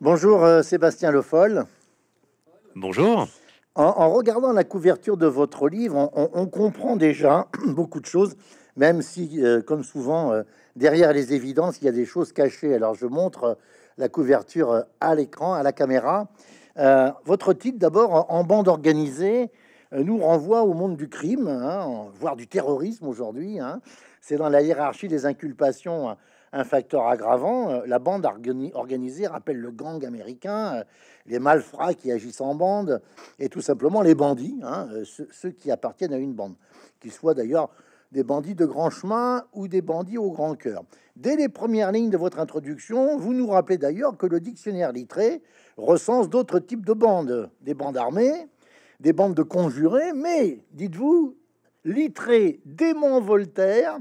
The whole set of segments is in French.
Bonjour euh, Sébastien Le Foll. Bonjour. En, regardant la couverture de votre livre, on, comprend déjà beaucoup de choses, même si, euh, comme souvent, euh, derrière les évidences, il y a des choses cachées. Alors je montre la couverture à l'écran, à la caméra. votre titre, d'abord, en bande organisée, nous renvoie au monde du crime, hein, voire du terrorisme aujourd'hui. Hein. C'est dans la hiérarchie des inculpations hein, un facteur aggravant, euh, la bande organisée rappelle le gang américain, euh, les malfrats qui agissent en bande, et tout simplement les bandits, hein, euh, ceux, qui appartiennent à une bande, qu'ils soient d'ailleurs des bandits de grand chemin ou des bandits au grand cœur. Dès les premières lignes de votre introduction, vous nous rappelez d'ailleurs que le dictionnaire littré recense d'autres types de bandes, des bandes armées, des bandes de conjurés, mais dites-vous, littré démon Voltaire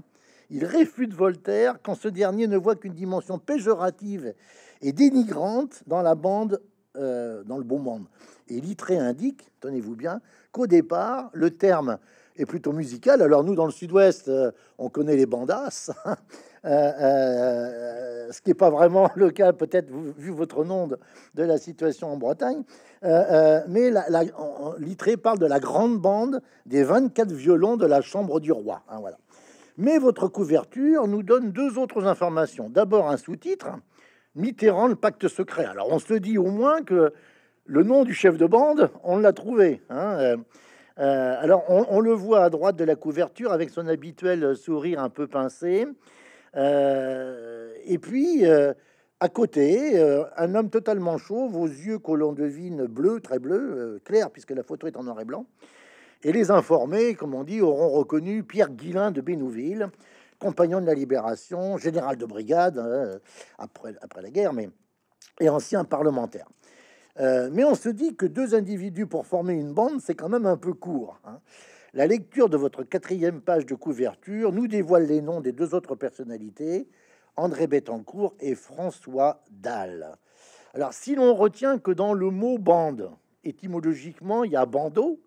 il réfute Voltaire quand ce dernier ne voit qu'une dimension péjorative et dénigrante dans la bande, euh, dans le bon monde. Et Littré indique, tenez-vous bien, qu'au départ, le terme est plutôt musical. Alors nous, dans le sud-ouest, euh, on connaît les bandas, hein. euh, ce qui n'est pas vraiment le cas, peut-être vu votre nom de, la situation en Bretagne. mais la, Littré parle de la grande bande des 24 violons de la chambre du roi. Hein, voilà. Mais votre couverture nous donne deux autres informations. D'abord un sous-titre, Mitterrand, le pacte secret. Alors on se dit au moins que le nom du chef de bande, on l'a trouvé. Hein, euh, euh, alors on, le voit à droite de la couverture avec son habituel sourire un peu pincé. Euh, et puis à côté, un homme totalement chauve, aux yeux que l'on devine bleus, très bleus, clairs, puisque la photo est en noir et blanc. Et les informés, comme on dit, auront reconnu Pierre Guillain de Bénouville, compagnon de la Libération, général de brigade euh, après, la guerre, mais et ancien parlementaire. Euh, mais on se dit que deux individus pour former une bande, c'est quand même un peu court. Hein. La lecture de votre quatrième page de couverture nous dévoile les noms des deux autres personnalités, André Bettencourt et François Dalle. Alors, si l'on retient que dans le mot bande, étymologiquement, il y a bandeau,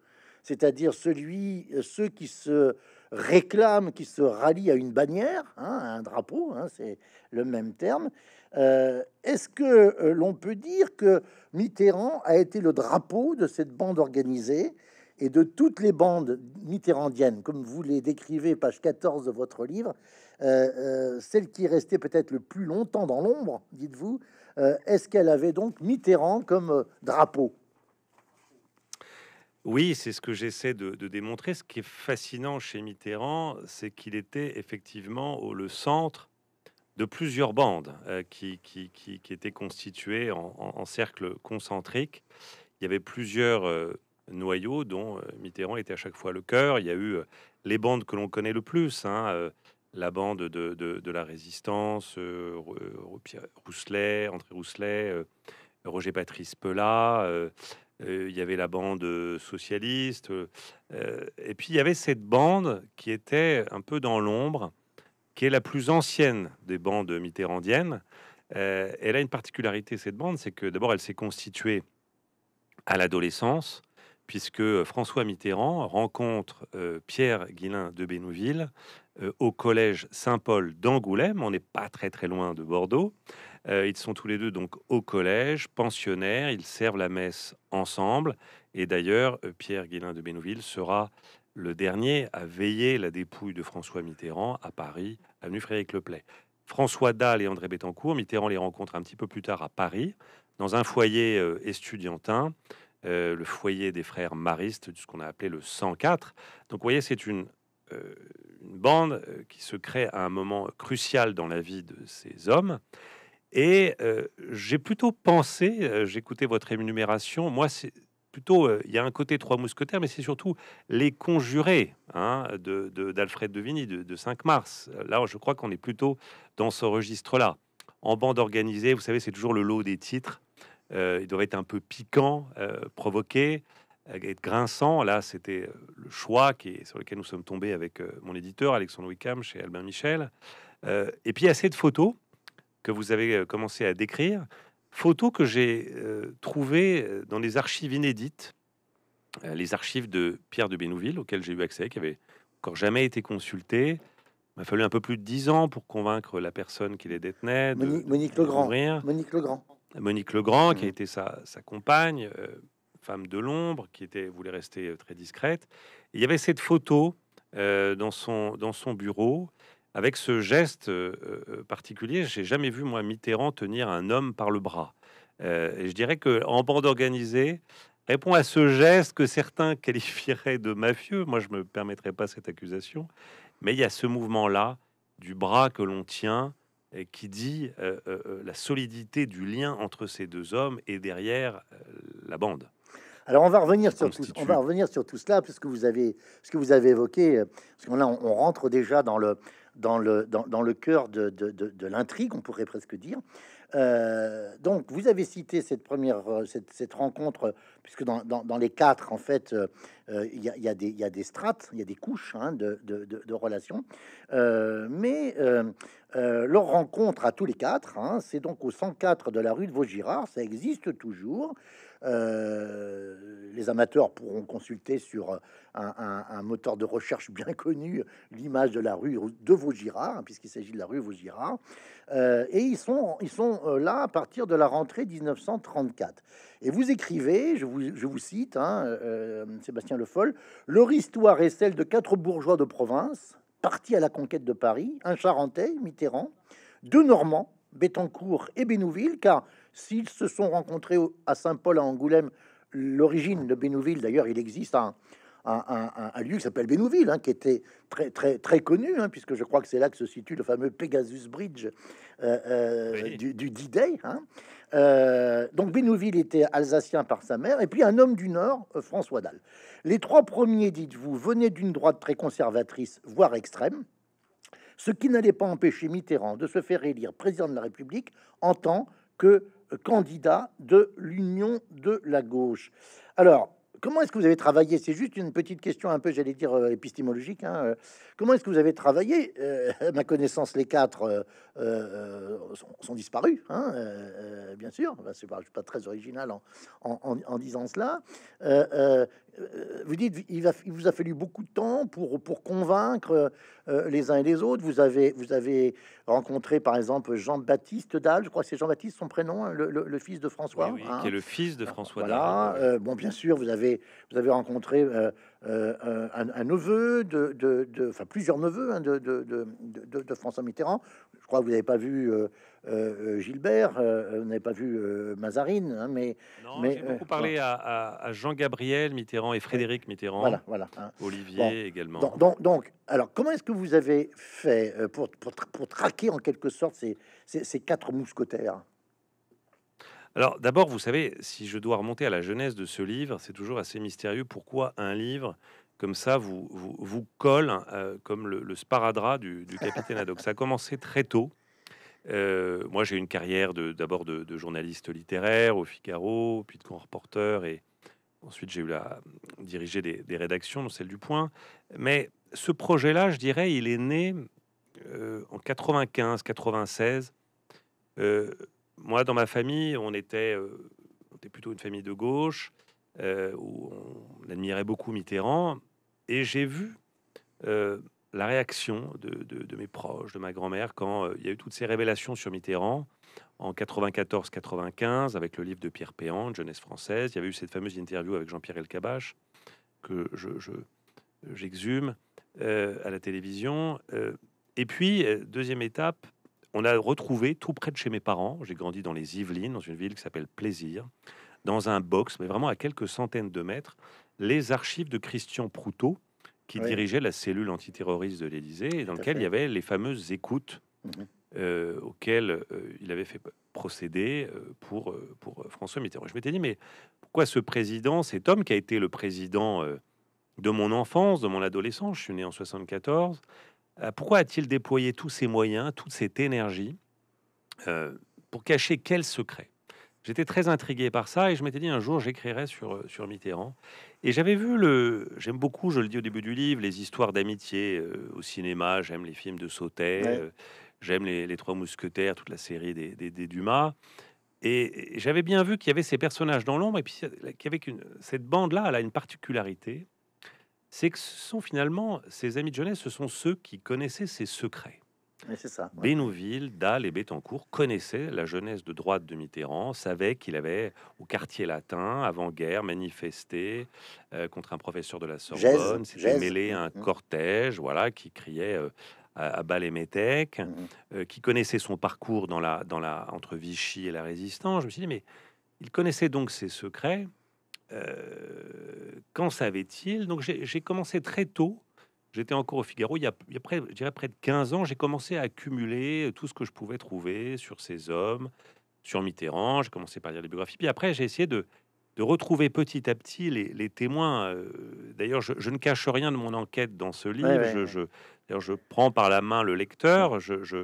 c'est-à-dire celui, euh, ceux qui se réclament, qui se rallient à une bannière, hein, un drapeau, hein, c'est le même terme. Euh, est-ce que euh, l'on peut dire que Mitterrand a été le drapeau de cette bande organisée et de toutes les bandes mitterrandiennes, comme vous les décrivez, page 14 de votre livre, celle qui restait peut-être le plus longtemps dans l'ombre, dites-vous, est-ce qu'elle avait donc Mitterrand comme drapeau oui, c'est ce que j'essaie de, démontrer. Ce qui est fascinant chez Mitterrand, c'est qu'il était effectivement au, le centre de plusieurs bandes euh, qui, étaient constituées en, cercles concentriques. Il y avait plusieurs euh, noyaux dont euh, Mitterrand était à chaque fois le cœur. Il y a eu les bandes que l'on connaît le plus, hein, la bande de, de la résistance, Rousselet, André Rousselet, Roger Patrice Pelat. Euh, il y avait la bande euh, socialiste, euh, et puis il y avait cette bande qui était un peu dans l'ombre, qui est la plus ancienne des bandes mitterrandiennes. elle a une particularité, cette bande, c'est que d'abord elle s'est constituée à l'adolescence, puisque François Mitterrand rencontre Pierre Guillain de Bénouville au collège Saint-Paul d'Angoulême. On n'est pas très très loin de Bordeaux. Euh, ils sont tous les deux donc au collège, pensionnaires, ils servent la messe ensemble. Et d'ailleurs, euh, Pierre Guélin de Bénouville sera le dernier à veiller la dépouille de François Mitterrand à Paris, avenue Frédéric Leplay. François Dalle et André Bettencourt, Mitterrand les rencontre un petit peu plus tard à Paris, dans un foyer euh, estudiantin, le foyer des frères maristes, ce qu'on a appelé le 104. Donc vous voyez, c'est une bande qui se crée à un moment crucial dans la vie de ces hommes. Et euh, j'ai plutôt pensé, euh, j'écoutais votre énumération, moi c'est plutôt, euh, il y a un côté trois mousquetaires, mais c'est surtout les conjurés d'Alfred hein, de, de, de Vigny, de, 5 mars. Là, je crois qu'on est plutôt dans ce registre-là. En bande organisée, vous savez, c'est toujours le lot des titres. il devrait être un peu piquant, provoqué, être grinçant. Là, c'était le choix qui sur lequel nous sommes tombés avec mon éditeur, Alexandre Wickham, chez Albin Michel. et puis, assez de photos que vous avez euh, commencé à décrire, photos que j'ai trouvé euh, trouvées euh, dans les archives inédites, les archives de Pierre de Bénouville, auxquelles j'ai eu accès, qui n'avaient encore jamais été consultées. Il m'a fallu un peu plus de dix ans pour convaincre la personne qui les détenait. De, Monique, Monique Legrand. Monique Legrand. Monique Legrand, qui a mmh. été sa, compagne, femme de l'ombre, qui était, voulait rester très discrète. il y avait cette photo dans, son, dans son bureau avec ce geste particulier, euh, euh, particulier, j'ai jamais vu moi Mitterrand tenir un homme par le bras. Euh, et je dirais que en bande organisée, répond à ce geste que certains qualifieraient de mafieux. Moi, je me permettrai pas cette accusation, mais il y a ce mouvement-là du bras que l'on tient et qui dit la solidité du lien entre ces deux hommes et derrière la bande. Alors on va revenir sur tout, on va revenir sur tout cela puisque vous avez ce que vous avez évoqué parce qu'on là on rentre déjà dans le dans le, dans, le cœur de, l'intrigue, on pourrait presque dire. Euh, donc, vous avez cité cette première euh, cette, cette rencontre puisque dans, dans, les quatre, en fait, euh, euh, il y, a des, strates, il y a des couches hein, de, relations. Euh, mais leur rencontre à tous les quatre, hein, c'est donc au 104 de la rue de Vaugirard, ça existe toujours. les amateurs pourront consulter sur un, moteur de recherche bien connu l'image de la rue de Vaugirard, hein, puisqu'il s'agit de la rue Vaugirard. et ils sont, ils sont là à partir de la rentrée 1934. Et vous écrivez, je vous je vous cite, hein, euh, Sébastien Le Foll, leur histoire est celle de quatre bourgeois de province, partis à la conquête de Paris, un Charentais, Mitterrand, deux Normands, Bétoncourt et Bénouville, car s'ils se sont rencontrés à Saint-Paul, à Angoulême, l'origine de Bénouville, d'ailleurs, il existe un, lieu qui s'appelle Bénouville, hein, qui était très, très, très connu, hein, puisque je crois que c'est là que se situe le fameux Pegasus Bridge euh, euh, du, du D-Day. Hein. Euh, donc Bénouville était alsacien par sa mère, et puis un homme du Nord, euh, François Dalle. Les trois premiers, dites-vous, venaient d'une droite très conservatrice, voire extrême, ce qui n'allait pas empêcher Mitterrand de se faire élire président de la République en tant que candidat de l'Union de la gauche. Alors, comment est-ce que vous avez travaillé C'est juste une petite question un peu, j'allais dire, euh, épistémologique. Hein, euh, comment est-ce que vous avez travaillé euh, Ma connaissance, les quatre sont, disparus, hein, bien sûr. C'est pas, pas très original en, en disant cela. Euh, vous dites, il, vous a fallu beaucoup de temps pour, pour convaincre euh, euh, les uns et les autres. Vous avez, vous avez rencontré, par exemple, Jean-Baptiste Dalle, je crois que c'est Jean-Baptiste son prénom, hein, le, fils de François. Hein. Qui est le fils de François voilà, bon, bien sûr, vous avez, vous avez rencontré un, neveu, de, de, enfin plusieurs neveux hein, de, de, François Mitterrand. Je crois que vous n'avez pas vu euh, euh, Gilbert, euh, vous pas vu Mazarine, hein, mais, mais j'ai beaucoup parlé à, Jean-Gabriel Mitterrand et Frédéric Mitterrand, voilà, hein. Olivier également. Donc, alors comment est-ce que vous avez fait pour, traquer en quelque sorte ces, quatre mousquetaires alors d'abord, vous savez, si je dois remonter à la jeunesse de ce livre, c'est toujours assez mystérieux pourquoi un livre comme ça vous, vous, colle comme le, sparadrap du, du capitaine Haddock. Ça a commencé très tôt. Euh, moi, j'ai une carrière d'abord de, journaliste littéraire au Figaro, puis de grand reporter, et ensuite j'ai eu la diriger des, rédactions, dont celle du Point. Mais ce projet-là, je dirais, il est né euh, en 95-96. Euh, moi, dans ma famille, on était, on était, plutôt une famille de gauche, où on admirait beaucoup Mitterrand, et j'ai vu la réaction de, mes proches, de ma grand-mère, quand euh, il y a eu toutes ces révélations sur Mitterrand en 94-95, avec le livre de Pierre Péan, Jeunesse française, il y avait eu cette fameuse interview avec Jean-Pierre Elkabach, que j'exhume euh, à la télévision. Euh, et puis, deuxième étape, on a retrouvé tout près de chez mes parents, j'ai grandi dans les Yvelines, dans une ville qui s'appelle Plaisir, dans un box, mais vraiment à quelques centaines de mètres, les archives de Christian Proutot, qui dirigeait la cellule antiterroriste de l'Élysée, et dans lequel il y avait les fameuses écoutes mhm. euh, auxquelles euh, il avait fait procéder euh, pour, pour François Mitterrand. Je m'étais dit, mais pourquoi ce président, cet homme qui a été le président de mon enfance, de mon adolescence, je suis né en 74, pourquoi a-t-il déployé tous ses moyens, toute cette énergie pour cacher quel secret J'étais très intrigué par ça et je m'étais dit un jour j'écrirai sur, euh, sur Mitterrand. Et j'avais vu le. J'aime beaucoup, je le dis au début du livre, les histoires d'amitié euh, au cinéma. J'aime les films de Sautet, euh, j'aime les, Trois Mousquetaires, toute la série des, Dumas. Et, j'avais bien vu qu'il y avait ces personnages dans l'ombre et puis qu'avec une, cette bande-là, elle a une particularité c'est que ce sont finalement ces amis de jeunesse, ce sont ceux qui connaissaient ses secrets c'est ça. Bénouville, Dalle et Bétancourt connaissaient la jeunesse de droite de Mitterrand, savaient qu'il avait au quartier latin, avant-guerre, manifesté euh, contre un professeur de la Sorbonne, s'est mêlé à mm, un mm. cortège voilà, qui criait euh, à, Balémétec, mm, euh, qui connaissait son parcours dans la, dans la, entre Vichy et la Résistance. Je me suis dit, mais il connaissait donc ses secrets. quand savait-il Donc j'ai commencé très tôt J'étais encore au Figaro il y a, près, de 15 ans. J'ai commencé à accumuler euh, tout ce que je pouvais trouver sur ces hommes, sur Mitterrand. J'ai commencé par lire les biographies. Puis après, j'ai essayé de, retrouver petit à petit les, témoins. Euh, d'ailleurs, je, ne cache rien de mon enquête dans ce livre. je, je prends par la main le lecteur, je, je,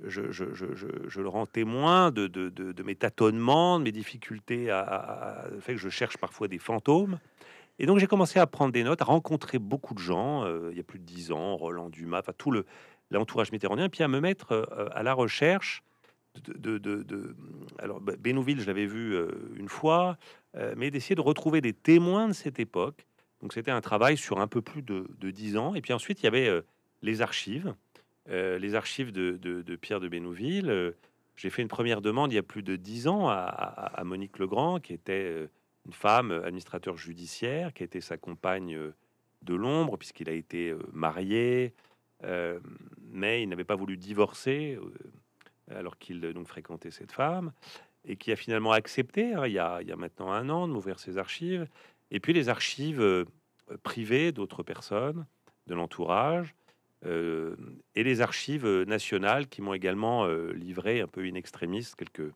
le rends témoin de, mes tâtonnements, de mes difficultés à, le fait que je cherche parfois des fantômes. Et donc j'ai commencé à prendre des notes, à rencontrer beaucoup de gens, euh, il y a plus de dix ans, Roland Dumas, enfin tout le, l'entourage méditerranéen, puis à me mettre euh, euh, à la recherche de... de, alors Bénouville, ben, je l'avais vu une fois, mais d'essayer de retrouver des témoins de cette époque. Donc c'était un travail sur un peu plus de dix ans. Et puis ensuite, il y avait les archives, les archives de, Pierre de Bénouville. j'ai fait une première demande il y a plus de dix ans à, à Monique Legrand, qui était une femme, euh, administrateur judiciaire, qui a été sa compagne euh, de l'ombre, puisqu'il a été euh, marié, mais il n'avait pas voulu divorcer, alors qu'il donc fréquentait cette femme, et qui a finalement accepté, hein, il, y a, il, y a, maintenant un an, de m'ouvrir ses archives, et puis les archives privées d'autres personnes, de l'entourage, et les archives nationales qui m'ont également livré un peu une extrémiste quelques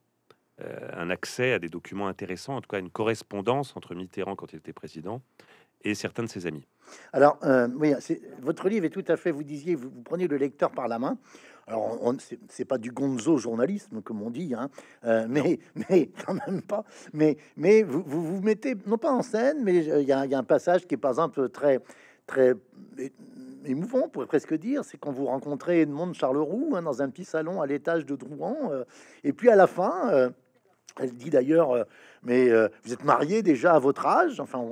euh, un accès à des documents intéressants, en tout cas une correspondance entre Mitterrand quand il était président et certains de ses amis. Alors, euh, oui, votre livre est tout à fait, vous disiez, vous, preniez prenez le lecteur par la main. Alors, on, c'est pas du gonzo journalisme, comme on dit, hein, euh, mais, mais quand même pas. Mais, mais vous, vous, mettez, non pas en scène, mais euh, il y, a un passage qui est par exemple très, très émouvant, on pourrait presque dire, c'est quand vous rencontrez Edmond Charleroux hein, dans un petit salon à l'étage de Drouan, et puis à la fin, elle dit d'ailleurs euh, mais euh, vous êtes marié déjà à votre âge. Enfin,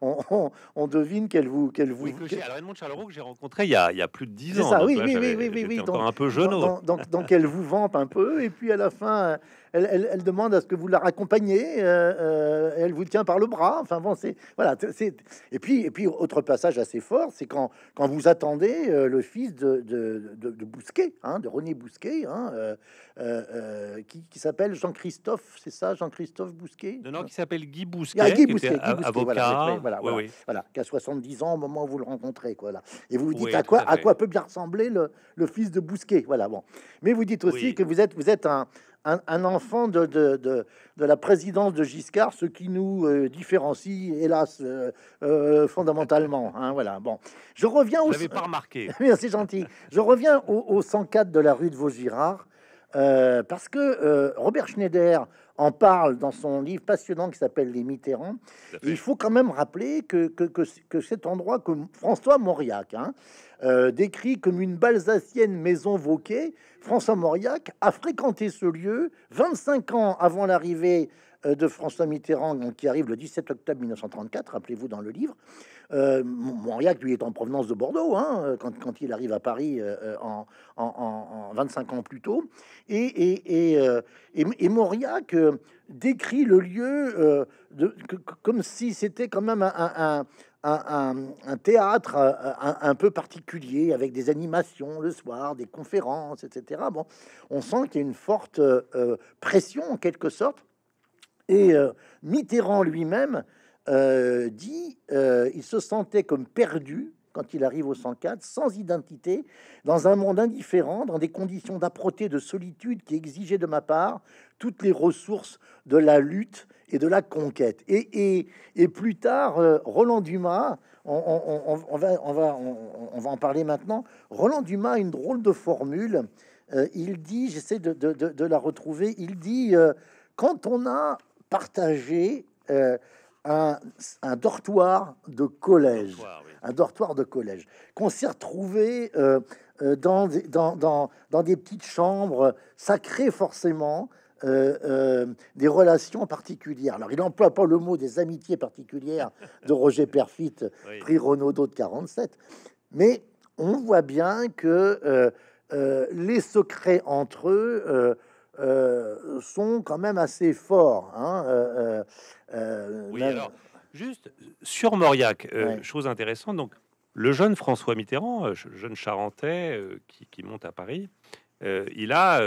on, devine qu'elle vous, qu'elle vous. Oui, que alors Edmond que j'ai rencontré il y, a, plus de dix ans. Ça, oui, oui, oui, oui, oui, un peu jeune. Donc, donc, elle vous vante un peu, et puis à la fin, euh, elle, demande à ce que vous la raccompagniez. Euh, elle vous tient par le bras. Enfin bon, c'est voilà. C'est et puis et puis autre passage assez fort, c'est quand quand vous attendez le fils de, de, Bousquet, hein, de René Bousquet, hein, qui, qui s'appelle Jean-Christophe, c'est ça, Jean-Christophe Bousquet. Non, D'un euh, qui s'appelle Guy Bousquet, Voilà, voilà, a 70 ans au moment où vous le rencontrez. Quoi, Et vous vous dites à quoi, à, quoi peut bien ressembler le, fils de Bousquet. Voilà, bon. Mais vous dites aussi que vous êtes, vous êtes un, enfant de, de, la présidence de Giscard, ce qui nous euh, différencie, hélas, euh, fondamentalement. Hein, voilà, bon. Je reviens au... pas remarqué. C'est gentil. Je reviens au, au, 104 de la rue de Vaugirard, parce que Robert Schneider en parle dans son livre passionnant qui s'appelle Les Mitterrands. Il faut quand même rappeler que, que, cet endroit que François Mauriac hein, euh, décrit comme une balsacienne maison voquée, François Mauriac a fréquenté ce lieu 25 ans avant l'arrivée euh, de François Mitterrand, qui arrive le 17 octobre 1934, rappelez-vous dans le livre. Euh, Moriac, Mauriac, lui, est en provenance de Bordeaux, hein, euh, quand, il arrive à Paris euh, en, 25 ans plus tôt. Et, et, Mauriac décrit le lieu comme si c'était quand même un, un théâtre un, peu particulier, avec des animations le soir, des conférences, etc. Bon, on sent qu'il y a une forte pression, en quelque sorte. Et Mitterrand lui-même euh, dit euh, il se sentait comme perdu quand il arrive au 104, sans identité, dans un monde indifférent, dans des conditions d'âpreté, de solitude qui exigeaient de ma part toutes les ressources de la lutte et de la conquête. Et, et, et plus tard, euh, Roland Dumas, on, va, on, va, on, va en parler maintenant, Roland Dumas a une drôle de formule. il dit, j'essaie de, de, la retrouver, il dit, quand on a partagé un, dortoir de collège. Un dortoir de collège qu'on s'est retrouvé euh, euh, dans, des, dans, des petites chambres. Ça crée forcément euh, des relations particulières. Alors, il n'emploie pas le mot des amitiés particulières de Roger Perfit, prix Renaudot de 47, mais on voit bien que les secrets entre eux euh, sont quand même assez forts. Hein, euh, euh, oui, alors, juste sur Mauriac, chose intéressante. Donc, le jeune François Mitterrand, jeune Charentais qui, monte à Paris, il a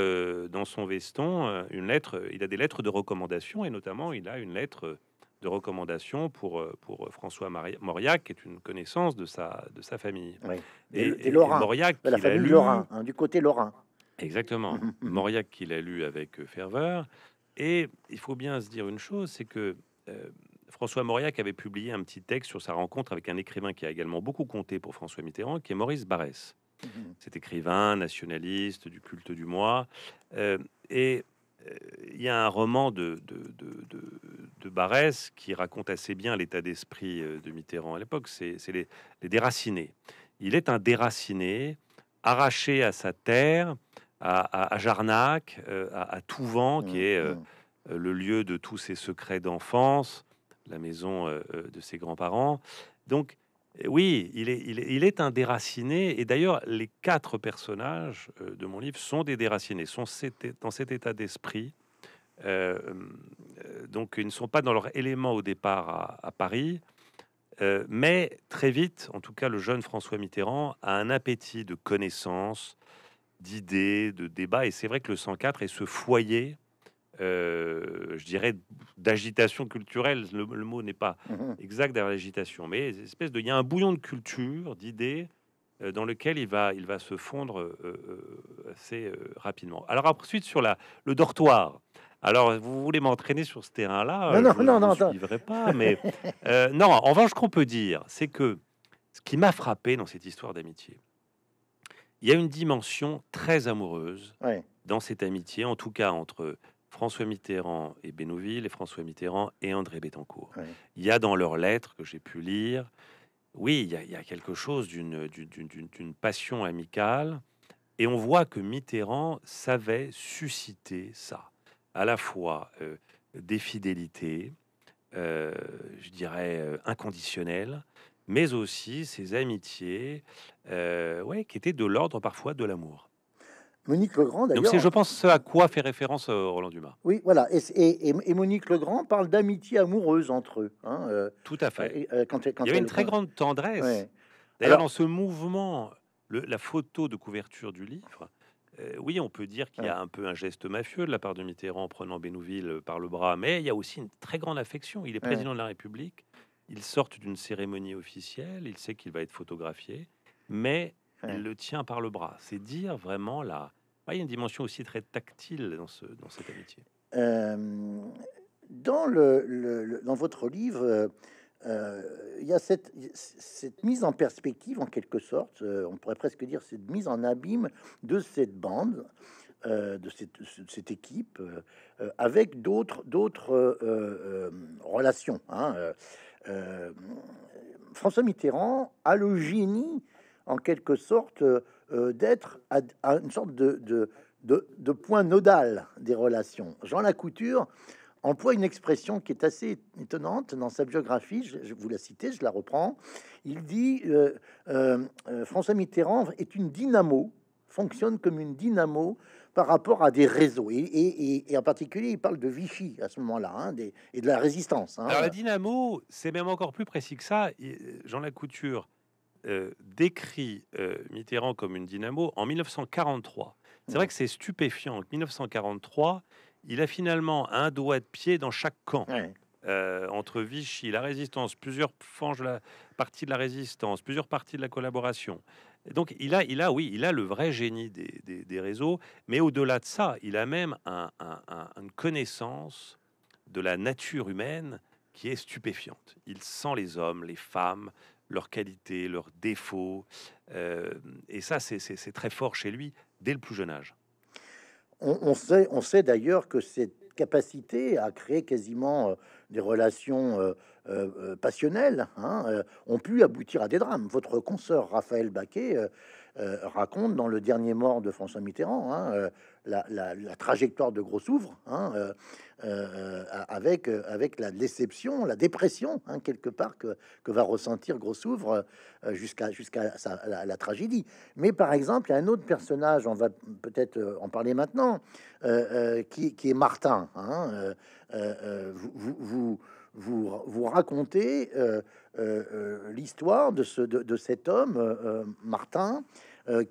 dans son veston une lettre. Il a des lettres de recommandation et notamment il a une lettre de recommandation pour, pour François Mauriac, qui est une connaissance de sa, de sa famille. Et, Laurent la famille Lorrain, hein, du côté Lorrain. Exactement. Mauriac qui l'a lu avec euh, ferveur. Et il faut bien se dire une chose, c'est que euh, François Mauriac avait publié un petit texte sur sa rencontre avec un écrivain qui a également beaucoup compté pour François Mitterrand, qui est Maurice Barrès. Cet écrivain nationaliste du culte du moi. Euh, et il y a un roman de, de, Barès qui raconte assez bien l'état d'esprit de Mitterrand à l'époque, c'est les, déracinés. Il est un déraciné, arraché à sa terre, à, Jarnac, euh, à, Touvent, qui est euh, euh, le lieu de tous ses secrets d'enfance, la maison de ses grands-parents. Donc, eh oui, il est, un déraciné. Et d'ailleurs, les quatre personnages de mon livre sont des déracinés, sont dans cet état d'esprit. donc, ils ne sont pas dans leur élément au départ à, Paris. mais très vite, en tout cas, le jeune François Mitterrand a un appétit de connaissance, d'idées, de débats. Et c'est vrai que le 104 est ce foyer, euh, je dirais, d'agitation culturelle. Le, mot n'est pas mmh exact derrière l'agitation, mais espèce de, il y a un bouillon de culture, d'idées, euh, dans lequel il va, il va se fondre euh, assez rapidement. Alors ensuite sur la, le dortoir. Alors, vous voulez m'entraîner sur ce terrain-là Non, je, non, non, non. suivrai pas, mais non. En revanche, ce qu'on peut dire, c'est que ce qui m'a frappé dans cette histoire d'amitié, il y a une dimension très amoureuse dans cette amitié, en tout cas entre François Mitterrand et Bénouville, et François Mitterrand et André Bettencourt. Il y a dans leurs lettres que j'ai pu lire, oui, il y a, quelque chose d'une passion amicale, et on voit que Mitterrand savait susciter ça, à la fois euh, des fidélités, euh, je dirais, euh, inconditionnelles, mais aussi ses amitiés, euh, ouais, qui étaient de l'ordre parfois de l'amour. Monique Legrand, d'ailleurs. Donc, c'est, je pense, ce à quoi fait référence euh, Roland Dumas. Oui, voilà. Et, et, et Monique Legrand parle d'amitié amoureuse entre eux. Hein, euh, Tout à fait. quand, Il y avait une très grande tendresse. D'ailleurs, dans ce mouvement, la photo de couverture du livre, oui, on peut dire qu'il y a un peu un geste mafieux de la part de Mitterrand en prenant Bénouville par le bras, mais il y a aussi une très grande affection. Il est président de la République il sort d'une cérémonie officielle, il sait qu'il va être photographié, mais il le tient par le bras. C'est dire vraiment là. Ah, il y a une dimension aussi très tactile dans, ce, dans cette amitié. Euh, dans, le, dans votre livre, euh, euh, il y a cette, cette, mise en perspective, en quelque sorte, on pourrait presque dire cette mise en abîme de cette bande, de, cette, cette, équipe, avec d'autres, d'autres relations. Hein, euh, François Mitterrand a le génie, en quelque sorte, euh, d'être à, une sorte de, point nodal des relations. Jean Lacouture emploie une expression qui est assez étonnante dans sa biographie, je, vous la cite, je la reprends. Il dit euh, François Mitterrand est une dynamo, fonctionne comme une dynamo par rapport à des réseaux. Et, en particulier, il parle de Vichy à ce moment-là hein, et de la résistance. Hein. Alors la Dynamo, c'est même encore plus précis que ça. Euh, Jean Lacouture euh, décrit euh, Mitterrand comme une dynamo en 1943. C'est vrai mm. que c'est stupéfiant. En 1943, il a finalement un doigt de pied dans chaque camp. entre Vichy, la résistance, plusieurs fanges la partie de la résistance, plusieurs parties de la collaboration. Donc il a, il a, oui, il a le vrai génie des, des, réseaux, mais au-delà de ça, il a même un, une connaissance de la nature humaine qui est stupéfiante. Il sent les hommes, les femmes, leurs qualités, leurs défauts, euh, et ça, c'est très fort chez lui dès le plus jeune âge. On, sait, on sait d'ailleurs que cette capacité à créer quasiment euh, des relations euh, euh, euh, passionnels hein, euh, ont pu aboutir à des drames. Votre consoeur Raphaël Baquet raconte dans Le dernier mort de François Mitterrand hein, la, trajectoire de Grossouvre hein, avec, avec la déception, la dépression quelque part que, va ressentir Grossouvre jusqu'à jusqu'à la, tragédie. Mais par exemple, il y a un autre personnage, on va peut-être en parler maintenant, qui, est Martin. vous vous, racontez euh, euh, euh, l'histoire de, ce, de, cet homme, Martin,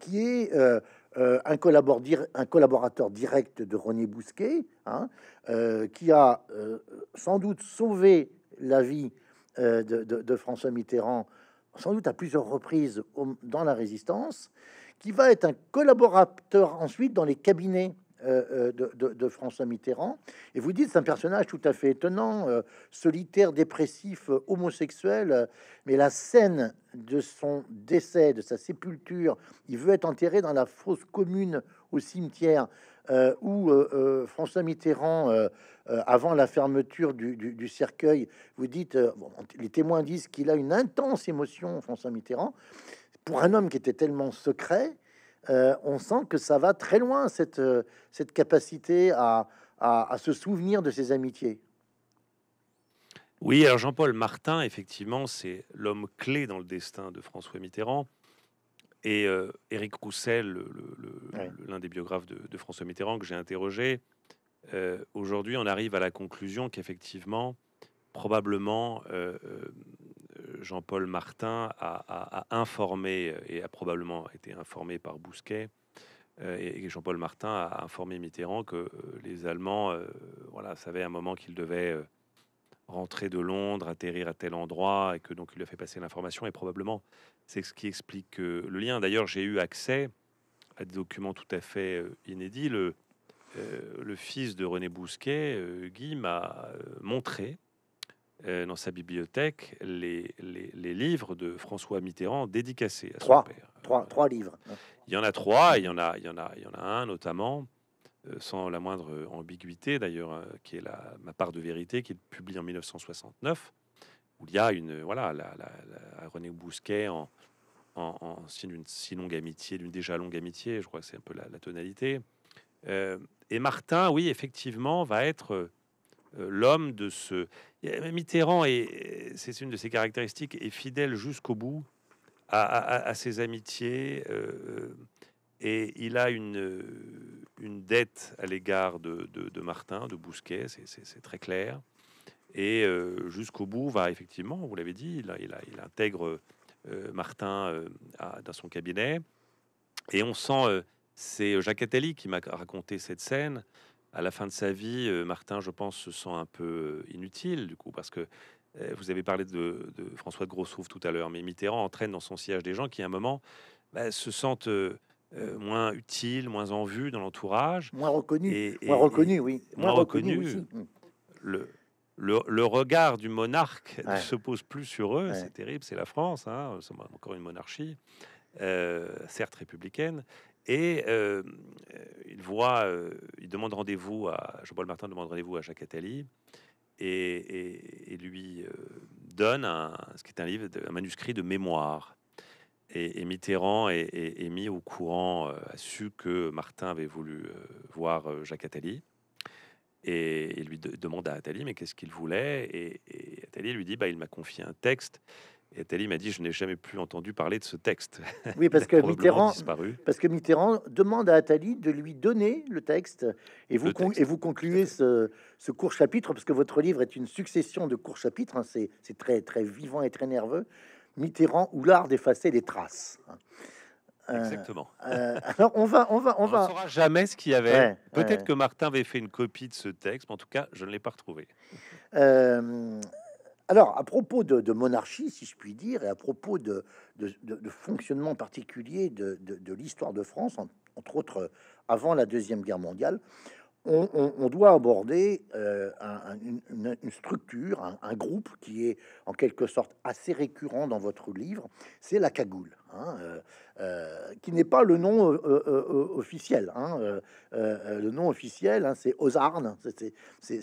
qui est un collaborateur, un, collaborateur direct de René Bousquet, hein, qui a sans doute sauvé la vie de, François Mitterrand, sans doute à plusieurs reprises dans la résistance, qui va être un collaborateur ensuite dans les cabinets euh, euh, de, François Mitterrand. Et vous dites, c'est un personnage tout à fait étonnant, euh, solitaire, dépressif, homosexuel, mais la scène de son décès, de sa sépulture, il veut être enterré dans la fosse commune au cimetière. où François Mitterrand, avant la fermeture du, cercueil, vous dites, les témoins disent qu'il a une intense émotion, François Mitterrand, pour un homme qui était tellement secret, euh, on sent que ça va très loin, cette, euh, cette capacité à, se souvenir de ses amitiés. Oui, alors Jean-Paul Martin, effectivement, c'est l'homme clé dans le destin de François Mitterrand. Et euh, Éric Roussel, l'un des biographes de, François Mitterrand que j'ai interrogé, euh, aujourd'hui on arrive à la conclusion qu'effectivement, probablement, euh, Jean-Paul Martin a, informé et a probablement été informé par Bousquet. Euh, et Jean-Paul Martin a informé Mitterrand que euh, les Allemands voilà, savaient à un moment qu'il devait rentrer de Londres, atterrir à tel endroit, et que donc il lui a fait passer l'information. Et probablement, c'est ce qui explique le lien. D'ailleurs, j'ai eu accès à des documents tout à fait inédits. le fils de René Bousquet, Guy, m'a montré euh, dans sa bibliothèque les, les, livres de François Mitterrand dédicacés à trois, son père. Euh, trois, livres. Il y en a trois, il y en a, il y en a, il y en a un notamment, euh, sans la moindre ambiguïté d'ailleurs, qui est la, Ma part de vérité, qui est publie en 1969, où il y a une, voilà, la, René Bousquet en, en, en signe d'une si longue amitié, d'une déjà longue amitié, je crois que c'est un peu la, tonalité. et Martin, oui, effectivement, va être euh, l'homme de ce. Eh, Mitterrand, et c'est une de ses caractéristiques, est fidèle jusqu'au bout à, ses amitiés euh, euh, et il a une, une dette à l'égard de, de, Martin, de Bousquet, c'est très clair. Et jusqu'au bout, va effectivement, vous l'avez dit, il, il, intègre Martin dans son cabinet. Et on sent, c'est Jacques Attali qui m'a raconté cette scène, à la fin de sa vie, euh, Martin, je pense, se sent un peu euh, inutile, du coup, parce que euh, vous avez parlé de, François de tout à l'heure, mais Mitterrand entraîne dans son sillage des gens qui, à un moment, bah, se sentent moins utiles, moins en vue dans l'entourage. Moins reconnus. moins reconnus, oui. Moins, reconnus. Hmm. le, le, regard du monarque ne se pose plus sur eux. C'est terrible, c'est la France, hein, encore une monarchie, certes républicaine. Et euh, il voit, euh, il demande rendez-vous à Jean-Paul Martin demande rendez-vous à Jacques Attali et, lui euh, donne un, ce qui est un livre, manuscrit de mémoire. Et, Mitterrand est, mis au courant, a su que Martin avait voulu voir Jacques Attali et, lui demande à Attali mais qu'est-ce qu'il voulait et, Attali lui dit bah il m'a confié un texte et Attali m'a dit Je n'ai jamais plus entendu parler de ce texte. Oui, parce que, Mitterrand, parce que Mitterrand demande à Attali de lui donner le texte. Et vous, concluez ce, court chapitre, parce que votre livre est une succession de courts chapitres. Hein, c'est très, très vivant et très nerveux. Mitterrand ou l'art d'effacer les traces. Euh, Exactement. Euh, alors on va, on va, on, va. ne saura jamais ce qu'il y avait. Peut-être que Martin avait fait une copie de ce texte, mais en tout cas, je ne l'ai pas retrouvé. Euh, alors, à propos de, monarchie, si je puis dire, et à propos de, fonctionnement particulier de, l'histoire de France, entre autres avant la Deuxième Guerre mondiale, on, doit aborder euh, une, structure, un, groupe qui est en quelque sorte assez récurrent dans votre livre, c'est la cagoule, hein, euh, euh, qui n'est pas le nom officiel. Hein, le nom officiel, hein, c'est Osarne, c'est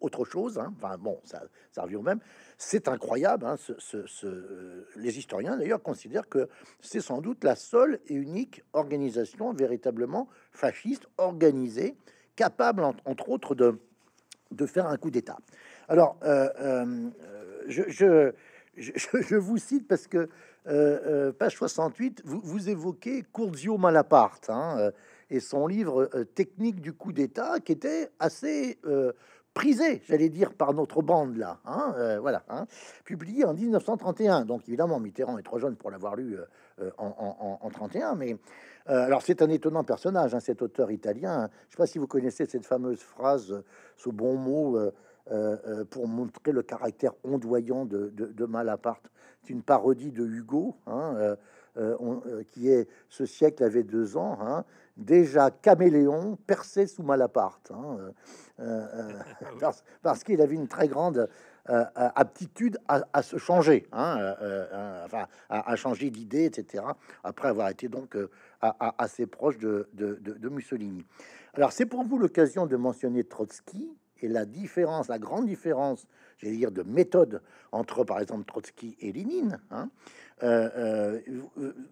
autre chose. Enfin bon, ça, ça revient au même. C'est incroyable. Ce, les historiens d'ailleurs considèrent que c'est sans doute la seule et unique organisation véritablement fasciste organisée capable, entre autres, de, de faire un coup d'État. Alors, euh, euh, je, je, vous cite parce que, euh, page 68, vous, évoquez Curzio Malaparte hein, et son livre Technique du coup d'État, qui était assez prisé, j'allais dire, par notre bande là, hein, voilà, hein, publié en 1931. Donc évidemment, Mitterrand est trop jeune pour l'avoir lu en, 31. Mais euh, alors, c'est un étonnant personnage, hein, cet auteur italien. Je ne sais pas si vous connaissez cette fameuse phrase, ce bon mot. Euh, euh, pour montrer le caractère ondoyant de, Malaparte. C'est une parodie de Hugo, hein, qui est ce siècle avait deux ans, hein. déjà caméléon percé sous Malaparte, ah parce qu'il avait une très grande euh, euh, aptitude à, se changer, hein, euh, à, changer d'idée, etc., après avoir été donc assez proche de, Mussolini. Alors c'est pour vous l'occasion de mentionner Trotsky et la différence, la grande différence, j'allais dire, de méthode entre, par exemple, Trotsky et Lénine. Hein.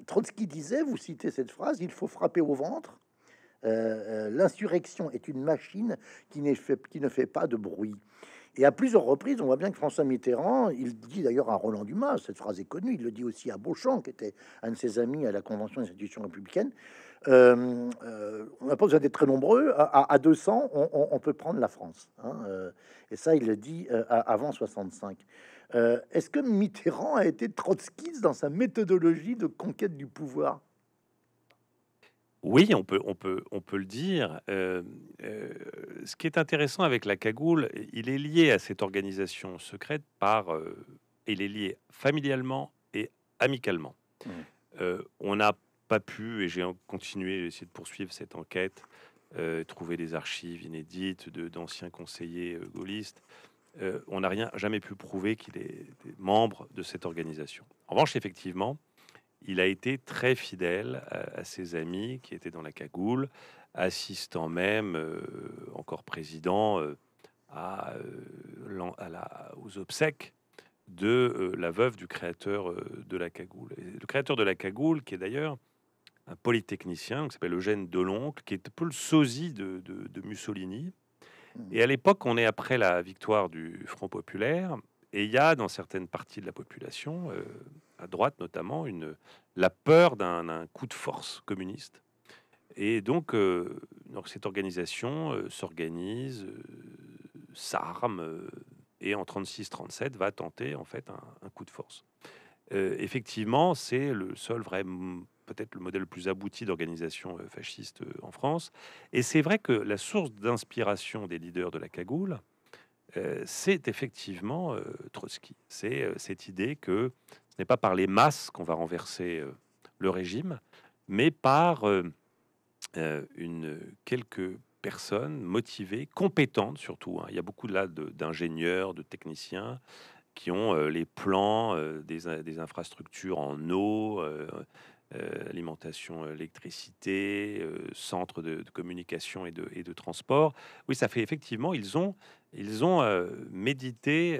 Trotsky disait, vous citez cette phrase, il faut frapper au ventre. L'insurrection est une machine qui, qui ne fait pas de bruit. Et à plusieurs reprises, on voit bien que François Mitterrand, il dit d'ailleurs à Roland Dumas, cette phrase est connue, il le dit aussi à Beauchamp, qui était un de ses amis à la Convention des institutions républicaines, euh, euh, on n'a pas besoin d'être très nombreux, à, 200, on, peut prendre la France. Hein, euh, et ça, il le dit avant 65. Est-ce que Mitterrand a été trotskiste dans sa méthodologie de conquête du pouvoir oui, on peut, on peut, on peut le dire. ce qui est intéressant avec la cagoule, il est lié à cette organisation secrète par, et il est lié familialement et amicalement. Mmh. on n'a pas pu, et j'ai continué, essayer de poursuivre cette enquête, trouver des archives inédites de d'anciens conseillers gaullistes. on n'a rien jamais pu prouver qu'il est membre de cette organisation. En revanche, effectivement, il a été très fidèle à, ses amis qui étaient dans la cagoule, assistant même, euh, encore président, euh, à, euh, aux obsèques de la veuve du créateur de la cagoule. le créateur de la cagoule, qui est d'ailleurs un polytechnicien, qui s'appelle Eugène Deloncle, qui est un peu le sosie de Mussolini. Mmh. Et à l'époque, on est après la victoire du Front populaire, et il y a dans certaines parties de la population, euh, à droite notamment, une, la peur d'un coup de force communiste. Et donc, euh, donc cette organisation euh, s'organise, s'arme, et en 36-37 va tenter en fait un, coup de force. effectivement, c'est le seul vrai, peut-être le modèle le plus abouti d'organisation fasciste en France. Et c'est vrai que la source d'inspiration des leaders de la cagoule, euh, c'est effectivement euh, Trotsky. C'est euh, cette idée que ce n'est pas par les masses qu'on va renverser le régime, mais par une, quelques personnes motivées, compétentes surtout. Hein. Il y a beaucoup là d'ingénieurs, de, de, techniciens qui ont les plans des, des, infrastructures en eau euh, alimentation, euh, électricité, euh, centre de, communication et de, et de transport. Oui, ça fait effectivement, ils ont, ils ont médité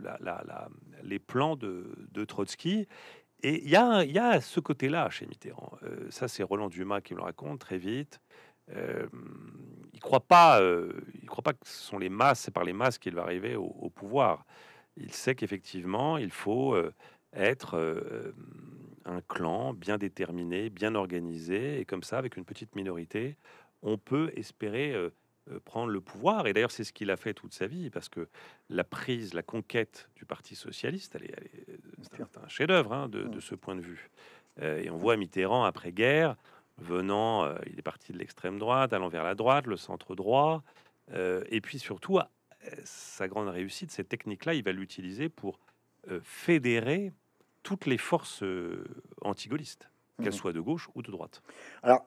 la, les plans de, Trotsky. Et il y a, y a, ce côté-là chez Mitterrand. ça, c'est Roland Dumas qui me le raconte très vite. il ne croit, pas, croit pas que ce sont les masses, c'est par les masses qu'il va arriver au pouvoir. Il sait qu'effectivement, il faut être un clan bien déterminé, bien organisé, et comme ça, avec une petite minorité, on peut espérer euh, euh, prendre le pouvoir. Et d'ailleurs, c'est ce qu'il a fait toute sa vie, parce que la prise, la conquête du Parti socialiste, est, euh, c'est un, chef-d'œuvre hein, de, mmh. ce point de vue. et on mmh. voit Mitterrand après-guerre venant, il est parti de l'extrême droite, allant vers la droite, le centre droit, et puis surtout, sa grande réussite, cette technique-là, il va l'utiliser pour fédérer toutes les forces euh, anti-gaullistes, qu'elles mhm. soient de gauche ou de droite. Alors,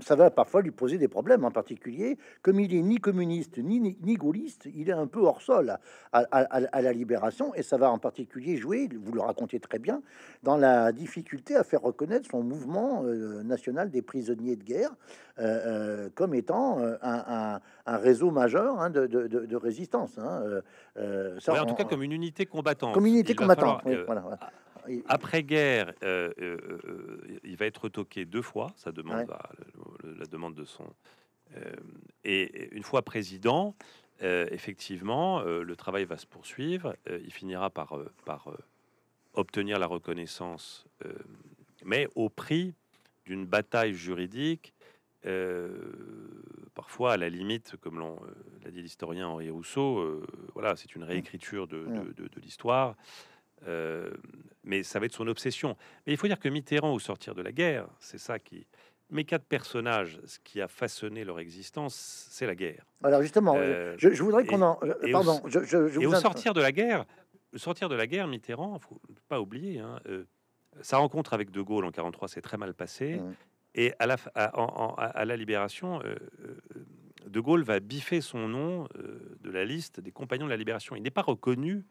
ça va parfois lui poser des problèmes, en particulier, comme il est ni communiste ni, ni, gaulliste, il est un peu hors sol à, la libération, et ça va en particulier jouer, vous le racontez très bien, dans la difficulté à faire reconnaître son mouvement euh, national des prisonniers de guerre euh, comme étant un, réseau majeur hein, de, résistance. Hein, ça, en tout cas, comme une unité combattante. Comme une unité combattante, oui, après-guerre, euh, euh, euh, il va être toqué deux fois, ça demande la demande de son. et une fois président, effectivement, le travail va se poursuivre. il finira par, par obtenir la reconnaissance, mais au prix d'une bataille juridique parfois à la limite, comme l'a dit l'historien Henri Rousseau, voilà, c'est une réécriture de, de, de l'histoire. Euh, mais ça va être son obsession. Mais il faut dire que Mitterrand, au sortir de la guerre, c'est ça qui. Mes quatre personnages, ce qui a façonné leur existence, c'est la guerre. Alors justement, je, euh, voudrais qu'on en. Euh, pardon. je, je, et au sortir de la guerre, sortir de la guerre, Mitterrand, faut pas oublier, hein, sa rencontre avec De Gaulle en 43 s'est très mal passée. Mmh. Et à la, à la libération, De Gaulle va biffer son nom de la liste des compagnons de la libération. Il n'est pas reconnu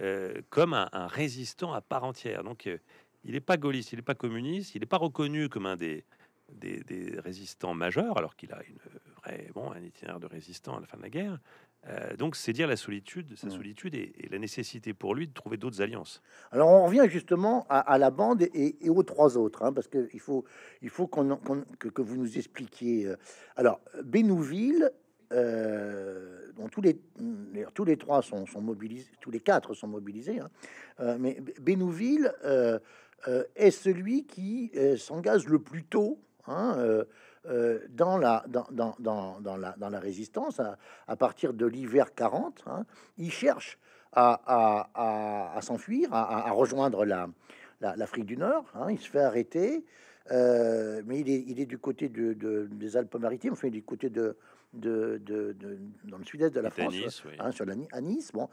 euh, comme un, résistant à part entière. Donc, euh, il n'est pas gaulliste, il n'est pas communiste, il n'est pas reconnu comme un des, des, résistants majeurs, alors qu'il a une vraie, bon, un itinéraire de résistant à la fin de la guerre. Euh, donc, c'est dire la solitude, sa solitude et, la nécessité pour lui de trouver d'autres alliances. Alors, on revient justement à, la bande et, aux trois autres, hein, parce qu'il faut, il faut qu'on, que, que, vous nous expliquiez. Alors, Bénouville, euh, dont tous les, tous les trois sont, sont, mobilisés, tous les quatre sont mobilisés, hein. euh, mais Bénouville euh, est celui qui s'engage le plus tôt hein, dans, la, dans, dans, dans, la, dans la résistance, à, partir de l'hiver 40. Hein. il cherche à, à, à, s'enfuir, à, rejoindre la, l'Afrique du Nord. il se fait arrêter, mais il est, il est, du côté de, des Alpes-Maritimes, enfin, du côté de, de, dans le sud-est de la France, hein, sur à Nice. Bon,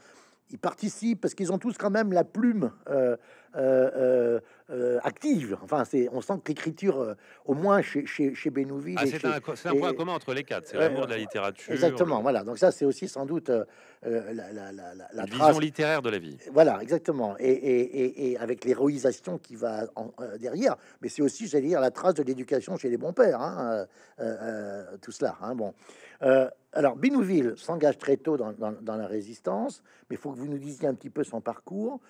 ils participent parce qu'ils ont tous quand même la plume euh, euh, euh, euh, active. Enfin, on sent que l'écriture, au moins chez, chez, chez ah, c'est un, point commun entre les quatre, c'est l'amour de la littérature. Exactement, voilà. Donc ça, c'est aussi sans doute la, la, vision littéraire de la vie. Voilà, exactement. Et, avec l'héroïsation qui va derrière. Mais c'est aussi, j'allais dire, la trace de l'éducation chez les bons pères. Hein, tout cela. Hein, bon. Alors, Binouville s'engage très tôt dans, dans la résistance, mais il faut que vous nous disiez un petit peu son parcours.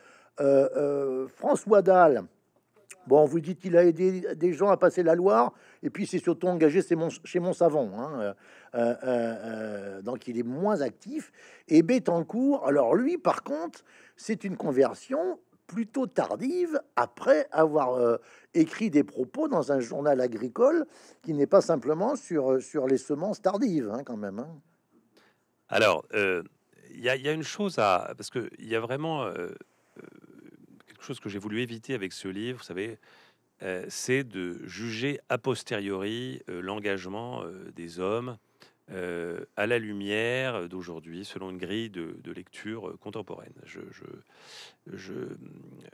Euh, euh, François Dalle, Bon, vous dites qu'il a aidé des gens à passer la Loire, et puis c'est surtout engagé chez mon, chez hein, euh, donc il est moins actif. Et Bétancourt, alors lui, par contre, c'est une conversion plutôt tardive après avoir écrit des propos dans un journal agricole qui n'est pas simplement sur, sur les semences tardives, hein, quand même. Hein. Alors, il y, a une chose à. Parce il y a vraiment chose que j'ai voulu éviter avec ce livre, vous savez, euh, c'est de juger a posteriori euh, l'engagement euh, des hommes à la lumière d'aujourd'hui, selon une grille de, lecture contemporaine. Je, je,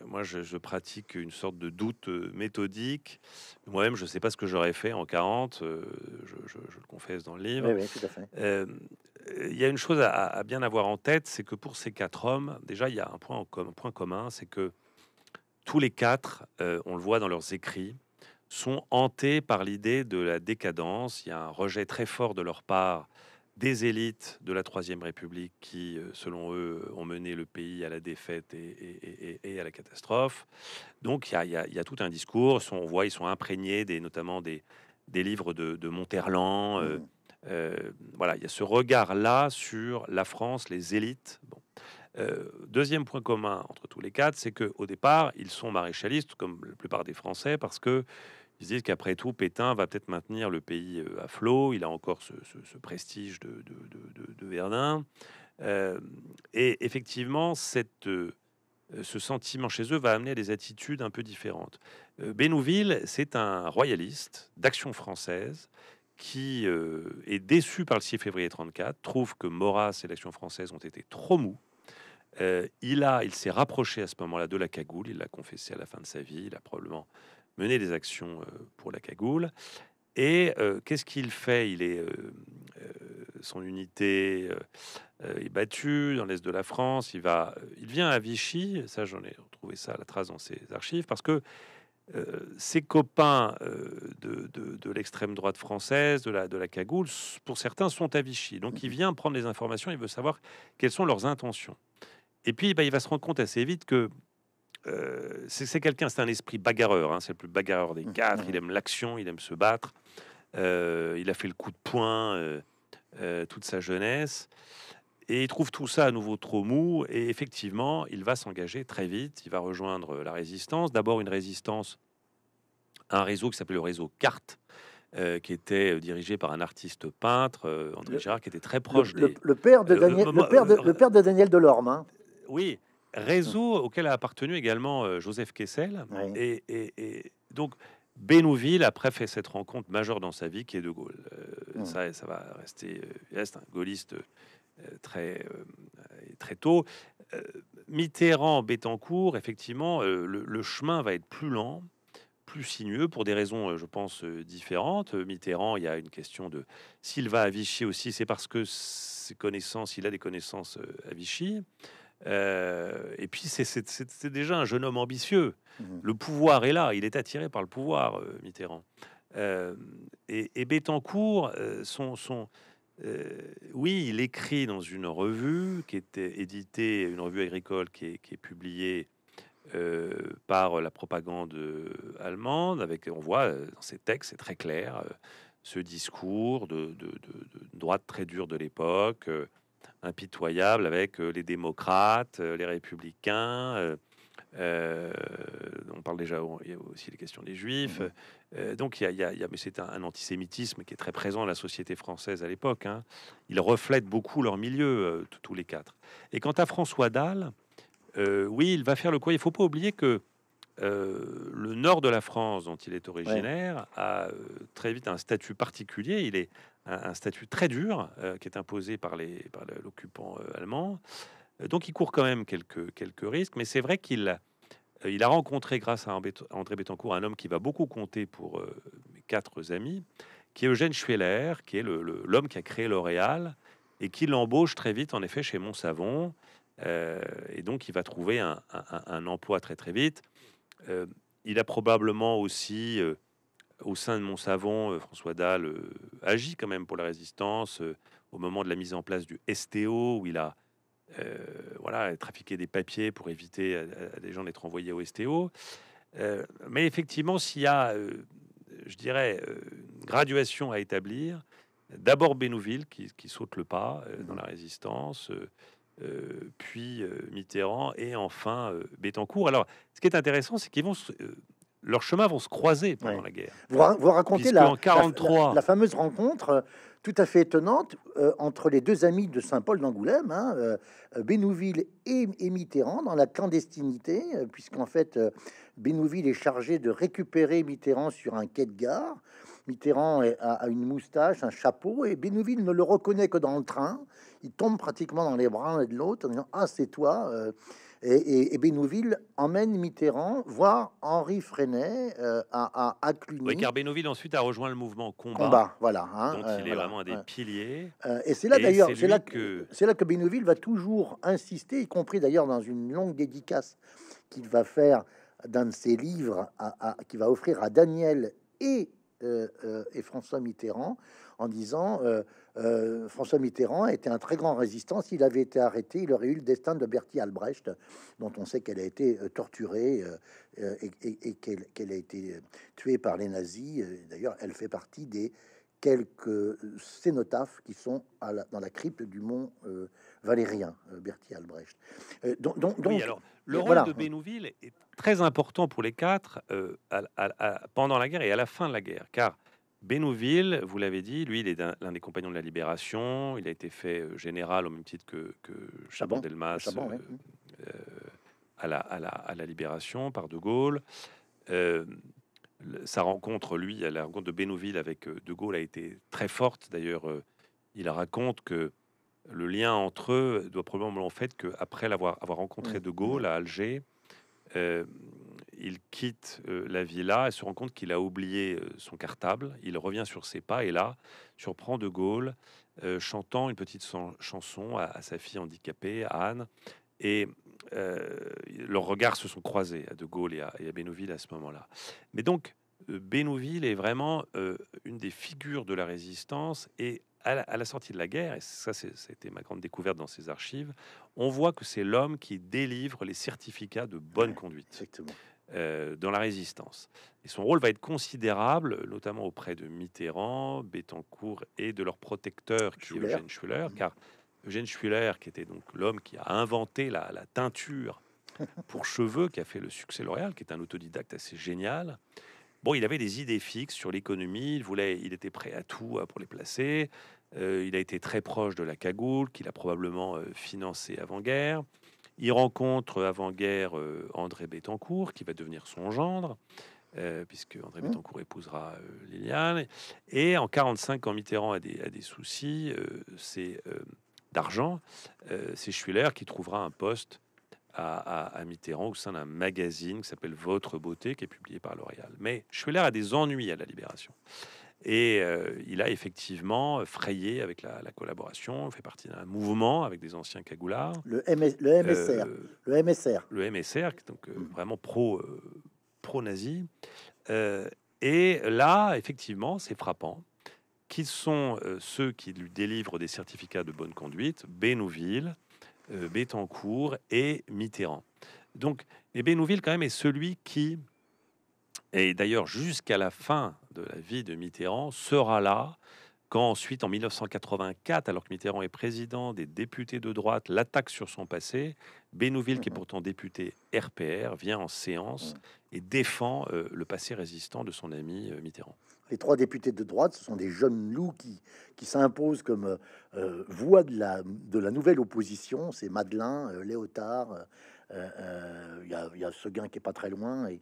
moi, je, pratique une sorte de doute méthodique. Moi-même, je ne sais pas ce que j'aurais fait en 40, je, le confesse dans le livre. Il y a une chose à, bien avoir en tête, c'est que pour ces quatre hommes, déjà, il y a un point, en un point commun, c'est que tous les quatre, euh, on le voit dans leurs écrits, sont hantés par l'idée de la décadence. Il y a un rejet très fort de leur part des élites de la Troisième République qui, euh, selon eux, ont mené le pays à la défaite et, à la catastrophe. Donc il y, a, tout un discours, on voit, ils sont imprégnés des, notamment des, des livres de, de Monterland. Euh, mmh. voilà, il y a ce regard-là sur la France, les élites. Euh, deuxième point commun entre tous les quatre, c'est qu'au départ, ils sont maréchalistes, comme la plupart des Français, parce que ils disent qu'après tout, Pétain va peut-être maintenir le pays euh, à flot. Il a encore ce, prestige de, Verdun. Euh, et effectivement, cette, ce sentiment chez eux va amener à des attitudes un peu différentes. Bénouville, c'est un royaliste d'action française qui est déçu par le 6 février 34, trouve que Maurras et l'action française ont été trop mous euh, il il s'est rapproché à ce moment-là de la cagoule. Il l'a confessé à la fin de sa vie. Il a probablement mené des actions euh, pour la cagoule. Et euh, qu'est-ce qu'il fait Il est son unité est battue dans l'est de la France. Il va, il vient à Vichy. Ça, j'en ai retrouvé ça à la trace dans ses archives parce que ses copains de, de, de l'extrême droite française, de la, de la cagoule, pour certains, sont à Vichy. Donc il mmh. vient prendre les informations, il veut savoir quelles sont leurs intentions. Et puis, bah, il va se rendre compte assez vite que euh, c'est quelqu'un, c'est un esprit bagarreur. Hein, c'est le plus bagarreur des mmh. quatre. Il aime l'action, il aime se battre. Euh, il a fait le coup de poing euh, toute sa jeunesse. Et il trouve tout ça à nouveau trop mou. Et effectivement, il va s'engager très vite. Il va rejoindre la résistance. D'abord, une résistance, un réseau qui s'appelait le réseau CARTE. qui était dirigé par un artiste peintre, André Gérard, qui était très proche le, Le, père de Daniel, le, père de, de Daniel Delorme. Hein oui, réseau hmm. auquel a appartenu également euh, Joseph Kessel. Et, donc, Bénouville, a fait cette rencontre majeure dans sa vie qui est De Gaulle. Euh, hmm. ça, ça va rester. Il euh, reste un gaulliste très, très tôt. Mitterrand, Bétancourt, effectivement, le, chemin va être plus lent, plus sinueux pour des raisons, je pense, différentes. Mitterrand, il y a une question de s'il va à Vichy aussi, c'est parce que ses connaissances, il a des connaissances à Vichy. Euh, et puis, c'est déjà un jeune homme ambitieux. Mhm. Le pouvoir est là, il est attiré par le pouvoir, euh, Mitterrand. Euh, et, et son, oui, il écrit dans une revue qui était éditée, une revue agricole qui est, publiée par la propagande allemande. Avec, on voit dans ses textes, c'est très clair, ce discours de, de, droite très dure de l'époque impitoyable avec euh, les démocrates, euh, les républicains. Euh, on parle déjà aussi des questions des juifs. Mhm. donc il y a, mais c'est un, antisémitisme qui est très présent dans la société française à l'époque. Hein. Il reflète beaucoup leur milieu tous les quatre. Et quant à François Dalle, oui, il va faire le quoi. Il faut pas oublier que le nord de la France, dont il est originaire, a très vite un statut particulier. Il est un, statut très dur euh, qui est imposé par l'occupant euh, allemand. Euh, donc il court quand même quelques, quelques risques, mais c'est vrai qu'il il a rencontré, grâce à André Bettencourt, un homme qui va beaucoup compter pour mes quatre amis, qui est Eugène Schueller, qui est l'homme qui a créé L'Oréal et qui l'embauche très vite, en effet, chez Montsavon. Savon et donc, il va trouver un, un, emploi très, très vite. il a probablement aussi au sein de mon savon, euh, François Dalle euh, agit quand même pour la résistance euh, au moment de la mise en place du STO, où il a voilà, trafiqué des papiers pour éviter à, des gens d'être envoyés au STO. mais effectivement, s'il y a, je dirais, une graduation à établir, d'abord Bénouville qui, saute le pas dans la résistance. puis Mitterrand et enfin euh, Alors, ce qui est intéressant, c'est qu'ils vont leurs chemins vont se croiser pendant la guerre. Vous, racontez la, la, fameuse rencontre euh, tout à fait étonnante euh, entre les deux amis de Saint-Paul d'Angoulême, hein, euh, Bénouville et, Mitterrand, dans la clandestinité, puisqu'en fait, Bénouville est chargé de récupérer Mitterrand sur un quai de gare. Mitterrand a une moustache, un chapeau, et Bénouville ne le reconnaît que dans le train. Il tombe pratiquement dans les bras de l'autre en disant Ah, c'est toi euh. et, et, emmène Mitterrand voir Henri Freinet euh, à, à, Cluny. Oui, car Bénouville ensuite a rejoint le mouvement combat. voilà. Hein, euh, il est vraiment un des piliers. et c'est là d'ailleurs, c'est là que, c'est là que va toujours insister, y compris d'ailleurs dans une longue dédicace qu'il va faire d'un de ses livres à, qui va offrir à Daniel et euh, euh, et François Mitterrand en disant euh, François Mitterrand était un très grand résistant. S'il avait été arrêté, il aurait eu le destin de Bertie Albrecht, dont on sait qu'elle a été torturée et, qu'elle a été tuée par les nazis. D'ailleurs, elle fait partie des quelques cénotaphes qui sont à dans la crypte du mont Valérien, Bertie Albrecht. donc, donc, donc alors, le rôle de Bénouville est très important pour les quatre euh, pendant la guerre et à la fin de la guerre, car Bénouville, vous l'avez dit, lui, il est l'un des compagnons de la Libération. Il a été fait euh, général au même titre que, que delmas à, la, Libération par De Gaulle. Euh, sa rencontre, lui, à la rencontre de Bénouville avec De Gaulle a été très forte. D'ailleurs, il raconte que le lien entre eux doit probablement en fait qu'après l'avoir avoir rencontré mm. De Gaulle à Alger, euh, il quitte euh, la villa et se rend compte qu'il a oublié euh, son cartable. Il revient sur ses pas et là surprend De Gaulle chantant une petite chanson à, sa fille handicapée, Anne. Et leurs regards se sont croisés à De Gaulle et à, à Bénouville à ce moment-là. Mais donc, Bénouville est vraiment une des figures de la résistance et à la, sortie de la guerre, et ça, ça a été ma grande découverte dans ces archives, on voit que c'est l'homme qui délivre les certificats de bonne conduite euh, dans la résistance. Et son rôle va être considérable, notamment auprès de Mitterrand, Bettencourt et de leur protecteur, qui est Eugène Schuller, mhm. car Eugène Schuller, qui était donc l'homme qui a inventé la, la teinture pour cheveux, qui a fait le succès L'Oréal, qui est un autodidacte assez génial, Bon, il avait des idées fixes sur l'économie, il, voulait, il était prêt à tout hein, pour les placer. Euh, il a été très proche de la cagoule, qu'il a probablement euh, financée avant-guerre. Il rencontre avant-guerre euh, André Bettencourt, qui va devenir son gendre, puisque André Betancourt mmh. Bettencourt épousera Liliane. Et en 45, quand Mitterrand a des, des soucis c'est d'argent, c'est Schuller qui trouvera un poste à, Mitterrand au sein d'un magazine qui s'appelle Votre Beauté, qui est publié par L'Oréal. Mais Schuller a des ennuis à la Libération. Et euh, il a effectivement frayé avec la, collaboration, fait partie d'un mouvement avec des anciens cagoulards. Le, MSR. le MSR. Euh, le MSR, donc euh, mm. vraiment pro, pro-nazi. et là, effectivement, c'est frappant. Qui sont ceux qui lui délivrent des certificats de bonne conduite Bénouville, euh, Bettencourt et Mitterrand. Donc, et Bénouville, quand même, est celui qui, et d'ailleurs jusqu'à la fin de la vie de Mitterrand, sera là quand ensuite, en 1984, alors que Mitterrand est président des députés de droite, l'attaque sur son passé, Bénouville, qui est pourtant député RPR, vient en séance et défend euh, le passé résistant de son ami euh, Mitterrand. Les trois députés de droite, ce sont des jeunes loups qui, qui s'imposent comme euh, euh, voix de la, de la nouvelle opposition. C'est Madeleine, euh, Léotard, il y, a, y, a Seguin qui est pas très loin, et,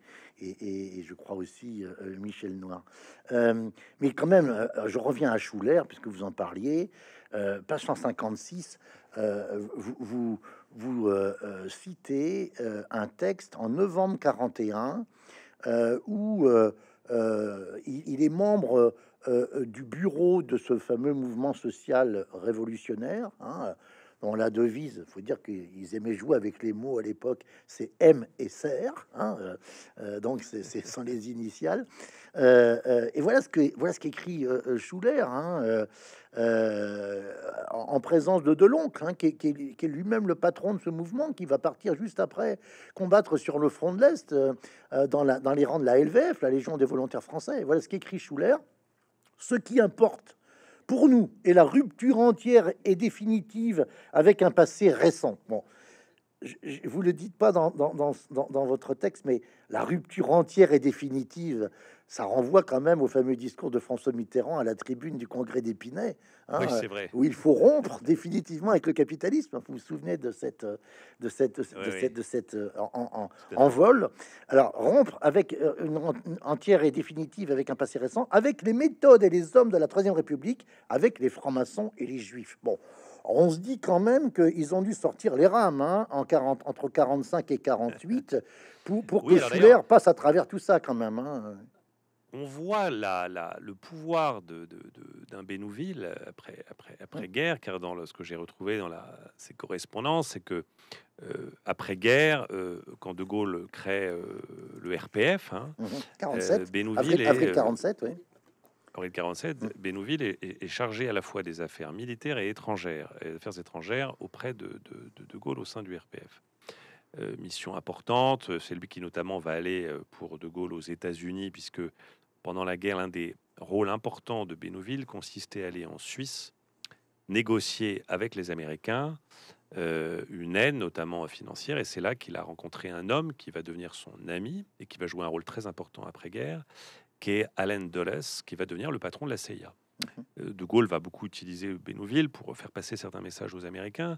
et, je crois aussi Michel Noir. mais quand même, je reviens à Schuller, puisque vous en parliez. page 156, vous, vous, vous citez un texte en novembre 41 où... Euh, il, est membre euh, euh, du bureau de ce fameux mouvement social révolutionnaire. Hein, la devise. faut dire qu'ils aimaient jouer avec les mots à l'époque. C'est M et C hein, euh, euh, donc c'est sans les initiales. Euh, et voilà ce que voilà ce qu'écrit Schuller hein, en, présence de Deloncle, hein, qui, est lui-même le patron de ce mouvement, qui va partir juste après combattre sur le front de l'Est dans, dans les rangs de la LVF, la Légion des volontaires français. Et voilà ce qu'écrit Schuller. Ce qui importe pour nous et la rupture entière et définitive avec un passé récent. Bon, je, vous le dites pas dans, dans, votre texte, mais la rupture entière et définitive, ça renvoie quand même au fameux discours de François Mitterrand à la tribune du Congrès d'Épinay, hein, c'est vrai. où il faut rompre définitivement avec le capitalisme. Vous vous souvenez de cette, de cette, de, cette euh, envol. Alors rompre avec euh, une entière et définitive avec un passé récent, avec les méthodes et les hommes de la Troisième République, avec les francs-maçons et les juifs. Bon. On se dit quand même qu'ils ont dû sortir les rames hein, en 40, entre 45 et 48 pour, que Schiller passe à travers tout ça quand même. Hein on voit là le pouvoir d'un de, Bénouville après, mm. guerre, car dans ce que j'ai retrouvé dans la, ses correspondances, c'est que euh, après guerre, euh, quand De Gaulle crée euh, le RPF, hein, 47. Mm-hmm. 47, oui. Mm. est, chargé à la fois des affaires militaires et étrangères, et affaires étrangères auprès de de Gaulle au sein du RPF. mission importante. C'est lui qui notamment va aller pour De Gaulle aux États-Unis, puisque pendant la guerre, l'un des rôles importants de Bénouville consistait à aller en Suisse négocier avec les Américains euh, une aide, notamment financière. Et c'est là qu'il a rencontré un homme qui va devenir son ami et qui va jouer un rôle très important après-guerre, qui est Alain Dulles, qui va devenir le patron de la CIA. Mhm. Euh, de Gaulle va beaucoup utiliser Bénouville pour faire passer certains messages aux Américains.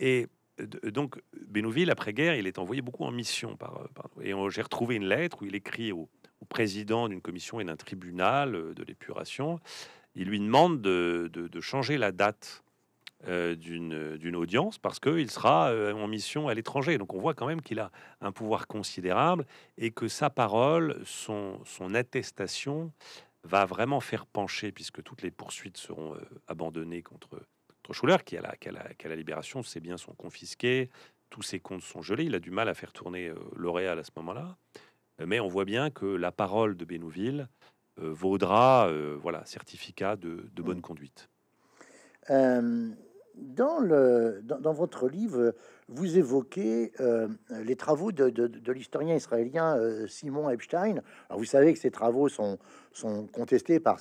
Et euh, donc, Bénouville, après-guerre, il est envoyé beaucoup en mission. Par, et j'ai retrouvé une lettre où il écrit au, au président d'une commission et d'un tribunal euh, de l'épuration, il lui demande de, changer la date euh, d'une audience parce qu'il sera euh, en mission à l'étranger. Donc on voit quand même qu'il a un pouvoir considérable et que sa parole, son, attestation va vraiment faire pencher, puisque toutes les poursuites seront abandonnées contre, contre Schuller, qui à la, la libération, ses biens sont confisqués, tous ses comptes sont gelés, il a du mal à faire tourner L'Oréal à ce moment-là. Euh, mais on voit bien que la parole de Bénouville euh, vaudra euh, voilà, certificat de, bonne mm. conduite. Dans, votre livre, vous évoquez les travaux de, l'historien israélien Simon Epstein. vous savez que ces travaux sont contestés par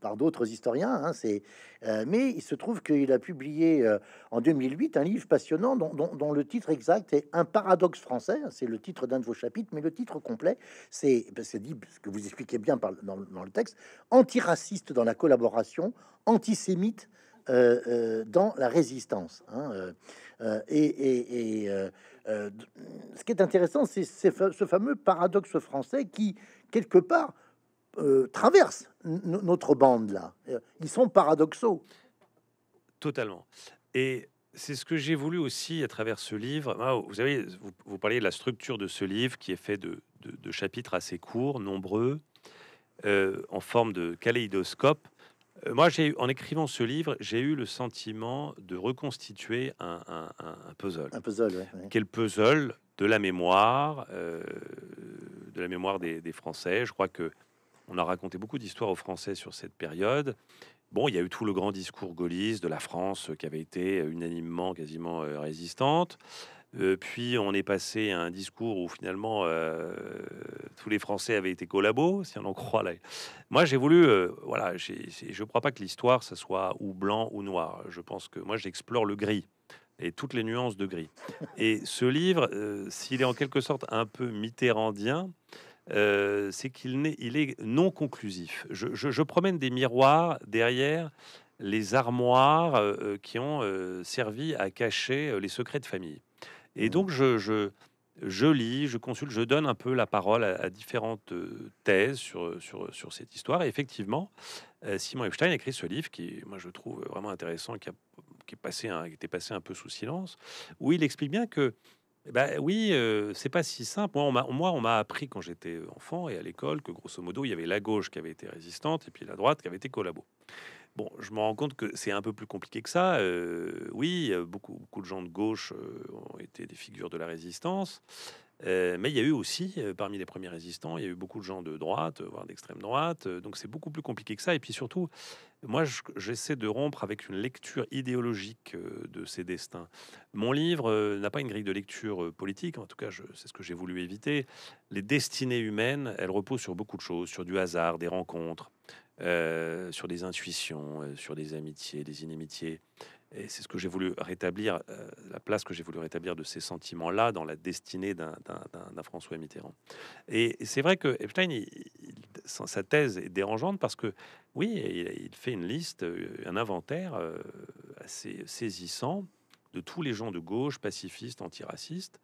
par, d'autres historiens. Hein, c'est, euh, mais il se trouve qu'il a publié euh, en 2008 un livre passionnant dont, le titre exact est Un paradoxe français. C'est le titre d'un de vos chapitres, mais le titre complet, c'est, ben, dit ce que vous expliquez bien dans, le texte antiraciste dans la collaboration, antisémite. Euh, dans la résistance. Hein, et, ce qui est intéressant, c'est ce fameux paradoxe français qui, quelque part, traverse euh, traversent notre bande là. Euh, ils sont paradoxaux. Totalement. Et c'est ce que j'ai voulu aussi à travers ce livre. Ah, vous avez, vous, parliez de la structure de ce livre qui est fait de, de, chapitres assez courts, nombreux, euh, en forme de kaléidoscope. moi, j'ai en écrivant ce livre, j'ai eu le sentiment de reconstituer un, puzzle. Un puzzle, Quel puzzle de la mémoire, de la mémoire des Français. Je crois que on a raconté beaucoup d'histoires aux Français sur cette période. Bon, il y a eu tout le grand discours gaulliste de la France euh, qui avait été euh, unanimement quasiment euh, résistante. puis on est passé à un discours où finalement tous les Français avaient été collabos, si on en croit là. Moi j'ai voulu, voilà, je ne crois pas que l'histoire ça soit ou blanc ou noir. Je pense que moi j'explore le gris et toutes les nuances de gris. Et ce livre, s'il est en quelque sorte un peu mitterrandien, euh, c'est qu'il est, il est non conclusif. Je, promène des miroirs derrière les armoires euh, euh, qui ont servi à cacher les secrets de famille. Et mmh. donc, je, je, lis, je consulte, je donne un peu la parole à, différentes thèses sur, sur, sur, cette histoire. Et effectivement, Simon Epstein a écrit ce livre qui, moi, je trouve vraiment intéressant, qui, a, qui est passé un, qui était passé un peu sous silence, où il explique bien que eh ben oui, c'est pas si simple. Moi, on m'a appris quand j'étais enfant et à l'école que grosso modo, il y avait la gauche qui avait été résistante et puis la droite qui avait été collabo. Bon, je me rends compte que c'est un peu plus compliqué que ça. oui, beaucoup, beaucoup de gens de gauche ont été des figures de la résistance. mais il y a eu aussi, parmi les premiers résistants, il y a eu beaucoup de gens de droite, voire d'extrême droite. donc c'est beaucoup plus compliqué que ça. Et puis surtout, moi, j'essaie de rompre avec une lecture idéologique euh, de ces destins. Mon livre euh, n'a pas une grille de lecture euh, politique, en tout cas, c'est ce que j'ai voulu éviter. Les destinées humaines, elles reposent sur beaucoup de choses, sur du hasard, des rencontres, sur des intuitions, sur des amitiés, des inimitiés. Et c'est ce que j'ai voulu rétablir, euh, la place que j'ai voulu rétablir de ces sentiments-là dans la destinée d'un François Mitterrand. Et c'est vrai que Epstein, sa thèse est dérangeante parce que, oui, il, fait une liste, euh, un inventaire euh, assez saisissant de tous les gens de gauche, pacifistes, antiracistes,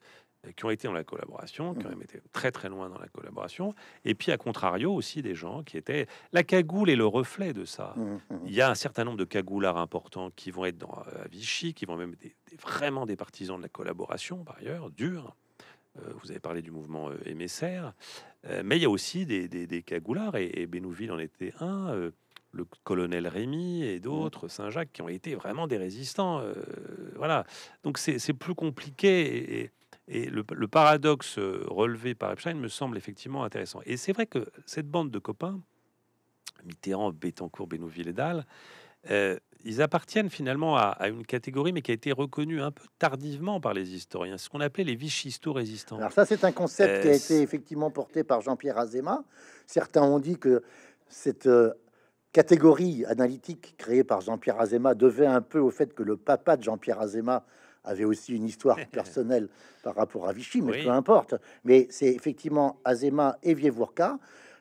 euh, qui ont été dans la collaboration, qui mmh. ont été très très loin dans la collaboration, et puis à contrario aussi des gens qui étaient... La cagoule est le reflet de ça. Mmh, mmh. Il y a un certain nombre de cagoulards importants qui vont être dans euh, à Vichy, qui vont même être des, vraiment des partisans de la collaboration, par ailleurs, durs. Euh, vous avez parlé du mouvement euh, émissaire, mais il y a aussi des, cagoulards, et, et en était un le colonel Rémy et d'autres, Saint-Jacques, qui ont été vraiment des résistants. voilà. Donc c'est plus compliqué. et, et le, paradoxe euh, relevé par Epstein me semble effectivement intéressant. Et c'est vrai que cette bande de copains, Mitterrand, Bettencourt, Bénouville et Dalle, euh, ils appartiennent finalement à, une catégorie, mais qui a été reconnue un peu tardivement par les historiens, ce qu'on appelait les vichisto résistants. Alors ça, c'est un concept euh, qui a été effectivement porté par Jean-Pierre Azéma. Certains ont dit que cette catégorie analytique créée par Jean-Pierre Azéma devait un peu au fait que le papa de Jean-Pierre Azéma avait aussi une histoire personnelle par rapport à Vichy, mais peu importe. Mais c'est effectivement Azéma et Vievourka,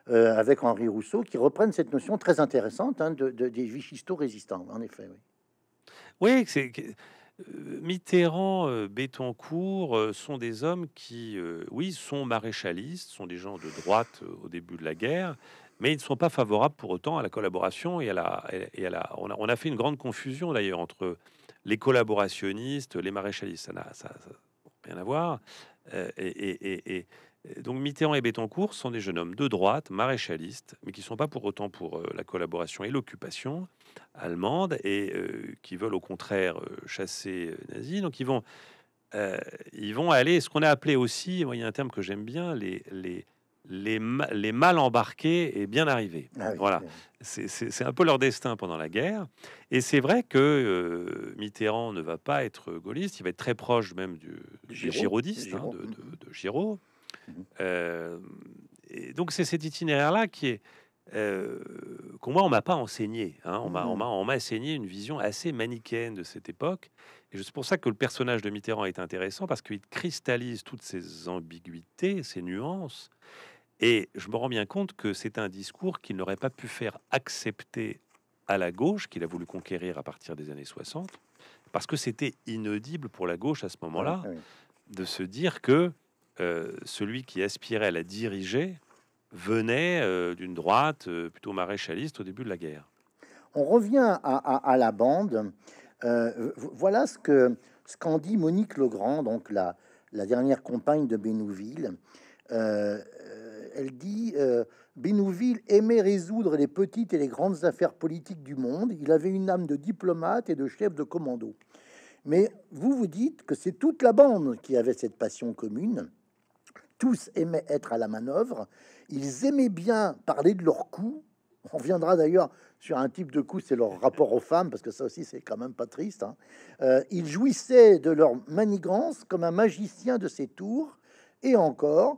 euh, avec Henri Rousseau, qui reprennent cette notion très intéressante hein, de, de, des Vichystes résistants, en effet. Oui, oui c'est. Euh, Mitterrand, euh, bétoncourt sont des hommes qui, oui, sont maréchalistes, sont des gens de droite au début de la guerre, mais ils ne sont pas favorables pour autant à la collaboration et à la. Et à on, on, a, fait une grande confusion d'ailleurs entre les collaborationnistes, les maréchalistes, ça n'a ça, rien à voir. Euh, et, donc Mitterrand et Bettencourt sont des jeunes hommes de droite, maréchalistes, mais qui ne sont pas pour autant pour euh, la collaboration et l'occupation allemande, et euh, qui veulent au contraire chasser nazis. Donc ils vont, ils vont aller, ce qu'on a appelé aussi, il y a un terme que j'aime bien, les, les les, mal embarqués et bien arrivés. Ah voilà. C'est un peu leur destin pendant la guerre. Et c'est vrai que euh, Mitterrand ne va pas être gaulliste, il va être très proche même du, giraudiste, hein, de, Giraud. Mm-hmm. Euh, et donc c'est cet itinéraire-là qui est... Euh, qu'on moi on m'a pas enseigné, hein. mm-hmm. on m'a enseigné une vision assez manichéenne de cette époque. Et c'est pour ça que le personnage de Mitterrand est intéressant parce qu'il cristallise toutes ces ambiguïtés, ces nuances, et je me rends bien compte que c'est un discours qu'il n'aurait pas pu faire accepter à la gauche, qu'il a voulu conquérir à partir des années 60, parce que c'était inaudible pour la gauche à ce moment-là de se dire que euh, celui qui aspirait à la diriger venait euh, d'une droite euh, plutôt maréchaliste au début de la guerre. On revient à, la bande. voilà ce que ce qu'en dit Monique Legrand, donc la, la dernière compagne de Bénouville. Elle dit euh, binouville aimait résoudre les petites et les grandes affaires politiques du monde. Il avait une âme de diplomate et de chef de commando. Mais vous vous dites que c'est toute la bande qui avait cette passion commune. Tous aimaient être à la manœuvre. Ils aimaient bien parler de leurs coups. On reviendra d'ailleurs sur un type de coup, c'est leur rapport aux femmes, parce que ça aussi, c'est quand même pas triste. Hein. Euh, ils jouissaient de leur manigance comme un magicien de ses tours. Et encore,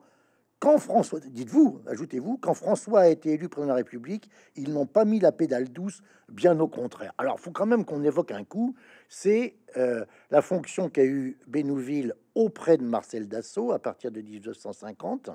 quand François, dites-vous, ajoutez-vous, quand François a été élu président de la République, ils n'ont pas mis la pédale douce, bien au contraire. Alors, faut quand même qu'on évoque un coup, c'est euh, la fonction qu'a eu Bénouville auprès de Marcel Dassault à partir de 1950.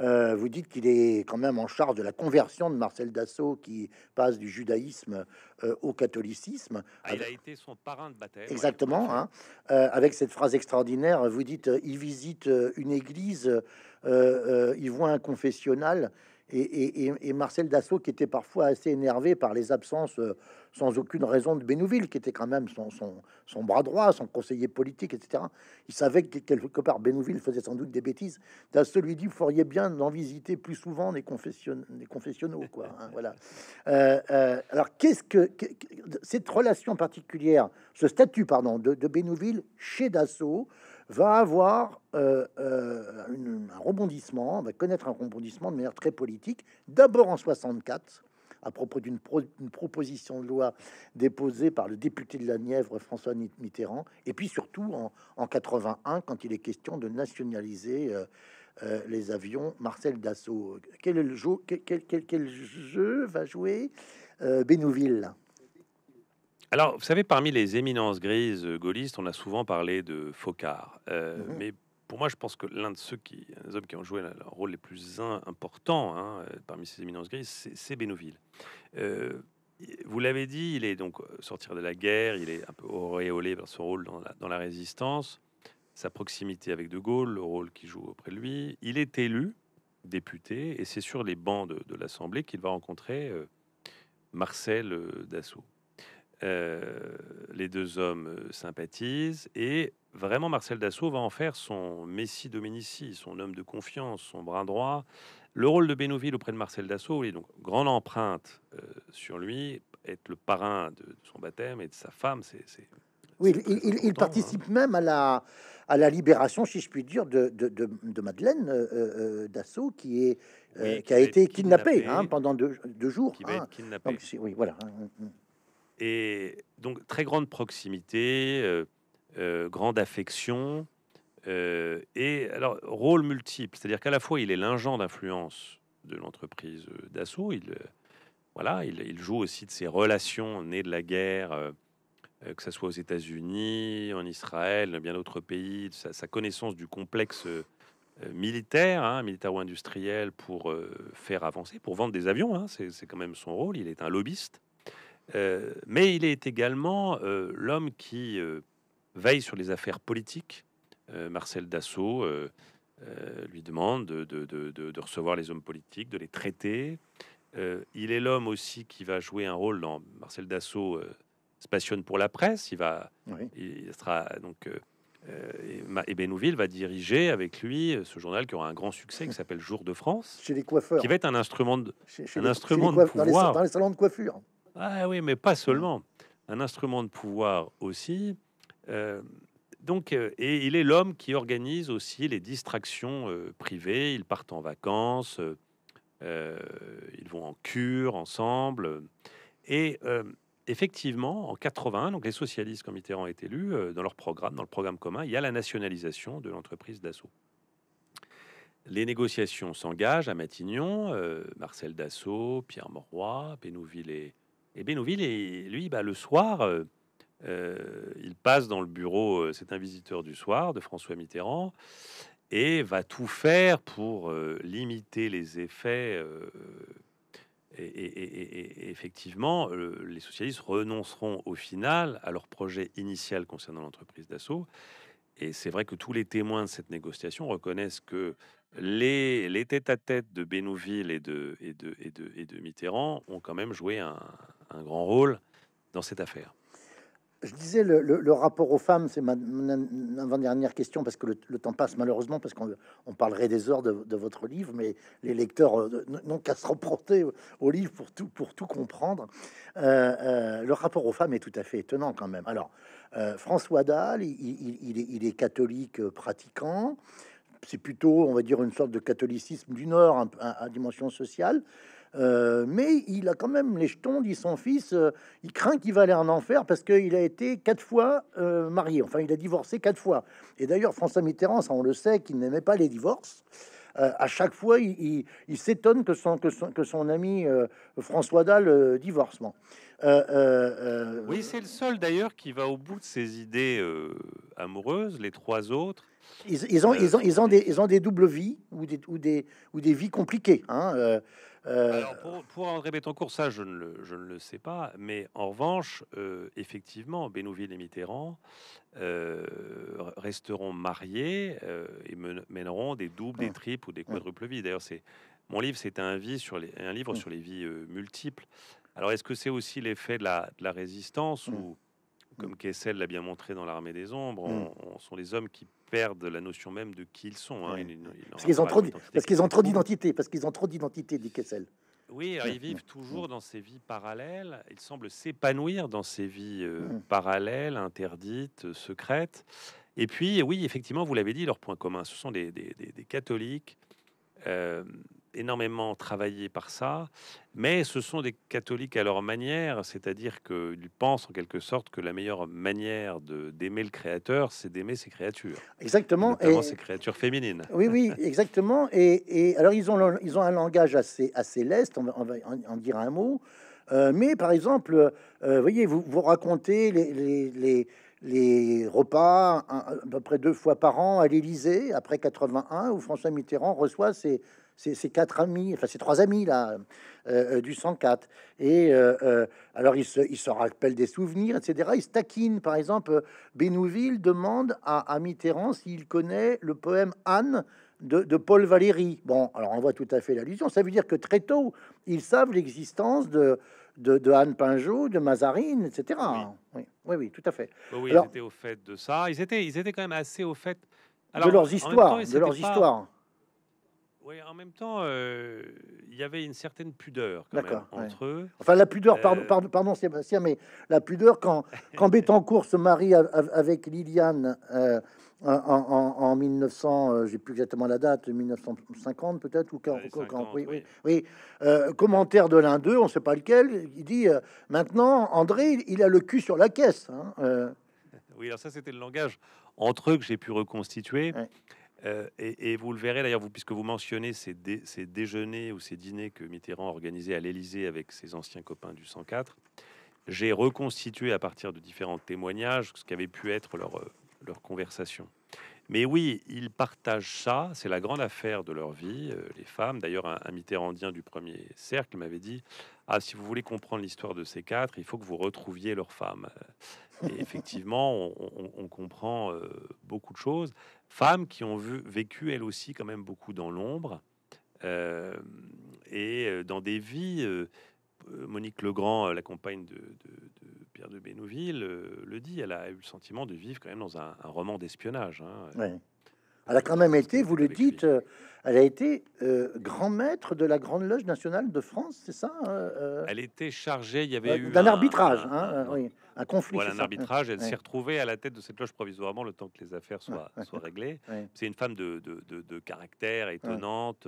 Euh, vous dites qu'il est quand même en charge de la conversion de Marcel Dassault qui passe du judaïsme euh, au catholicisme. Ah, il a été son parrain de baptême. Exactement. Hein. avec cette phrase extraordinaire, vous dites il visite une église euh, euh, ils voit un confessionnal. Et, Marcel Dassault, qui était parfois assez énervé par les absences euh, sans aucune raison de Bénouville, qui était quand même son, bras droit, son conseiller politique, etc. Il savait que quelque part Bénouville faisait sans doute des bêtises. Dassault lui dit Il feriez bien d'en visiter plus souvent les confession, confessionnaux. Quoi, hein, voilà. alors, qu'est-ce que, cette relation particulière, ce statut, pardon, de, de Bénouville chez Dassault va avoir euh, euh, un rebondissement, va connaître un rebondissement de manière très politique, d'abord en 64, à propos d'une proposition de loi déposée par le député de la Nièvre François Mitterrand, et puis surtout en, en 81 quand il est question de nationaliser euh, les avions Marcel Dassault. Quel, jeu, quel, jeu va jouer euh, Bénouville alors, vous savez, parmi les éminences grises euh, gaullistes, on a souvent parlé de Focard. Euh, mhm. Mais pour moi, je pense que l'un de ceux qui, les hommes qui ont joué le rôle les plus importants hein, euh, parmi ces éminences grises, c'est Bénouville. vous l'avez dit, il est donc sortir de la guerre, il est un peu auréolé par son rôle dans la, résistance, sa proximité avec De Gaulle, le rôle qu'il joue auprès de lui. Il est élu député et c'est sur les bancs de, l'Assemblée qu'il va rencontrer Marcel Dassault. Euh, les deux hommes euh, sympathisent et vraiment Marcel Dassault va en faire son messie dominici, son homme de confiance, son bras droit. Le rôle de Bénouville auprès de Marcel Dassault est donc grande empreinte euh, sur lui, être le parrain de, son baptême et de sa femme, c'est oui, il, hein. participe même à la, à la libération, si je puis dire, de, Madeleine Dassault, qui, est, qui, a été hein, kidnappée, pendant deux, jours. Qui va hein. oui, voilà. Hum, hum. Et donc, très grande proximité, euh, euh, grande affection, euh, et alors, rôle multiple. C'est-à-dire qu'à la fois, il est l'ingent d'influence de l'entreprise d'assaut, il, voilà, il, joue aussi de ses relations nées de la guerre, que ce soit aux États-Unis, en Israël, bien d'autres pays, sa, sa, connaissance du complexe militaire, hein, militaro-industriel, pour faire avancer, pour vendre des avions. Hein. c'est quand même son rôle, il est un lobbyiste. Euh, mais il est également euh, l'homme qui euh, veille sur les affaires politiques. Marcel Dassault lui demande de, recevoir les hommes politiques, de les traiter. il est l'homme aussi qui va jouer un rôle dans Marcel Dassault se passionne pour la presse. Il va, il sera donc et va diriger avec lui ce journal qui aura un grand succès qui s'appelle Jour de France. Chez les coiffeurs. Qui va être un instrument de, un instrument de pouvoir. dans les, salons de coiffure. Ah oui, mais pas seulement. Un instrument de pouvoir aussi. Euh, donc, euh, et il est l'homme qui organise aussi les distractions euh, privées. Ils partent en vacances, ils vont en cure ensemble. Et effectivement, en 80, donc les socialistes, quand Mitterrand est élu, dans leur programme, dans le programme commun, il y a la nationalisation de l'entreprise Dassault. Les négociations s'engagent à Matignon. Marcel Dassault, Pierre Moroy, Pénouville et et Benoît et lui, bah, le soir, euh, euh, il passe dans le bureau, euh, c'est un visiteur du soir de François Mitterrand, et va tout faire pour limiter les effets. Et, effectivement, les socialistes renonceront au final à leur projet initial concernant l'entreprise d'assaut. Et c'est vrai que tous les témoins de cette négociation reconnaissent que les, têtes à tête de Bénouville et de, Mitterrand ont quand même joué un, grand rôle dans cette affaire. Je disais le, rapport aux femmes, c'est ma, dernière question parce que le, temps passe malheureusement parce qu'on parlerait des heures de, votre livre, mais les lecteurs euh, n'ont qu'à se reporter au livre pour tout comprendre. Euh, euh, le rapport aux femmes est tout à fait étonnant quand même. Alors François Dalle, il, est, catholique pratiquant c'est plutôt, on va dire, une sorte de catholicisme du Nord à, dimension sociale. Euh, mais il a quand même les jetons, dit son fils. Euh, il craint qu'il va aller en enfer parce qu'il a été quatre fois euh, marié. Enfin, il a divorcé quatre fois. Et d'ailleurs, François Mitterrand, ça on le sait, qu'il n'aimait pas les divorces. à chaque fois, il, s'étonne que son, que que son ami François Dalle divorce. Oui, c'est le seul d'ailleurs qui va au bout de ses idées amoureuses. Les trois autres, ils, euh. ont, ils, ont, des, ont des doubles vies ou des, ou des, ou des vies compliquées. Hein, euh, euh. pour, André Bettencourt, ça, je ne, le, je ne le sais pas. Mais en revanche, effectivement, Bénouville et Mitterrand resteront mariés et mèneront des doubles, des ah. triples ou des quadruples vies. D'ailleurs, c'est mon livre, c'est un, un livre sur les vies multiples. Alors, est-ce que c'est aussi l'effet de la, résistance mm. ou, comme Kessel l'a bien montré dans l'Armée des Ombres, mm. on sont les hommes qui perdent la notion même de qui ils sont. Hein. parce qu'ils ont, trop d'identité, parce qu'ils ont trop d'identité, dit Kessel. Oui, euh, ils vivent toujours dans ces vies parallèles. Ils semblent s'épanouir dans ces vies euh, parallèles, interdites, euh, secrètes. Et puis, oui, effectivement, vous l'avez dit, leur point commun, ce sont des, catholiques euh, énormément travaillé par ça, mais ce sont des catholiques à leur manière, c'est-à-dire qu'ils pensent en quelque sorte que la meilleure manière d'aimer le Créateur, c'est d'aimer ses créatures. Exactement. Notamment et ses créatures féminines. Oui, oui, exactement. Et, alors ils ont ils ont un langage assez assez leste, on va, en dire un mot. Euh, mais par exemple, euh, voyez, vous, vous racontez les, les, les repas à peu près deux fois par an à l'Élysée après 81 où François Mitterrand reçoit ses, ces, quatre amis, enfin ces trois amis là euh, euh, du 104. Et euh, alors ils se, ils rappellent des souvenirs, etc. Ils se taquinent. Par exemple, Bénouville demande à, Mitterrand s'il connaît le poème Anne de, Paul Valéry. Bon, alors on voit tout à fait l'allusion. Ça veut dire que très tôt, ils savent l'existence de, de, Anne Pinjot, de Mazarine, etc. Oui, oui, oui, tout à fait. oui, alors, ils étaient au fait de ça. Ils étaient, ils étaient quand même assez au fait de leurs histoires. de leurs histoires. Oui, en même temps, euh, il y avait une certaine pudeur quand même, entre eux. Enfin, la pudeur, pardon, euh, pardon, Sébastien, mais la pudeur quand, quand Bettencourt se marie avec Liliane euh, en, en, en, 1900, j'ai plus exactement la date, 1950 peut-être, ou quand, oui, oui. commentaire de l'un d'eux, on ne sait pas lequel, il dit maintenant, André, il a le cul sur la caisse. Hein, oui, alors ça, c'était le langage entre eux que j'ai pu reconstituer. Euh, et, vous le verrez d'ailleurs, puisque vous mentionnez ces, déjeuners ou ces dîners que Mitterrand organisait à l'Élysée avec ses anciens copains du 104, j'ai reconstitué à partir de différents témoignages ce qu'avait pu être leur euh, conversation. Mais oui, ils partagent ça, c'est la grande affaire de leur vie, euh, les femmes. D'ailleurs, un, un, mitterrandien du premier cercle m'avait dit Ah, si vous voulez comprendre l'histoire de ces quatre, il faut que vous retrouviez leurs femmes. Et effectivement, on, comprend euh, beaucoup de choses. Femmes qui ont vu, vécu, elles aussi, quand même beaucoup dans l'ombre euh, et dans des vies euh, Monique Legrand, euh, la compagne de, Pierre de Bénouville, euh, le dit, elle a eu le sentiment de vivre quand même dans un, roman d'espionnage. Hein. Elle a quand même été, vous le dites, elle a été grand maître de la Grande Loge nationale de France, c'est ça hein, Elle était chargée, il y avait eu d'un arbitrage, hein, un, oui, un conflit. un arbitrage. Elle s'est retrouvée à la tête de cette loge provisoirement le temps que les affaires soient, réglées. C'est une femme de caractère étonnante,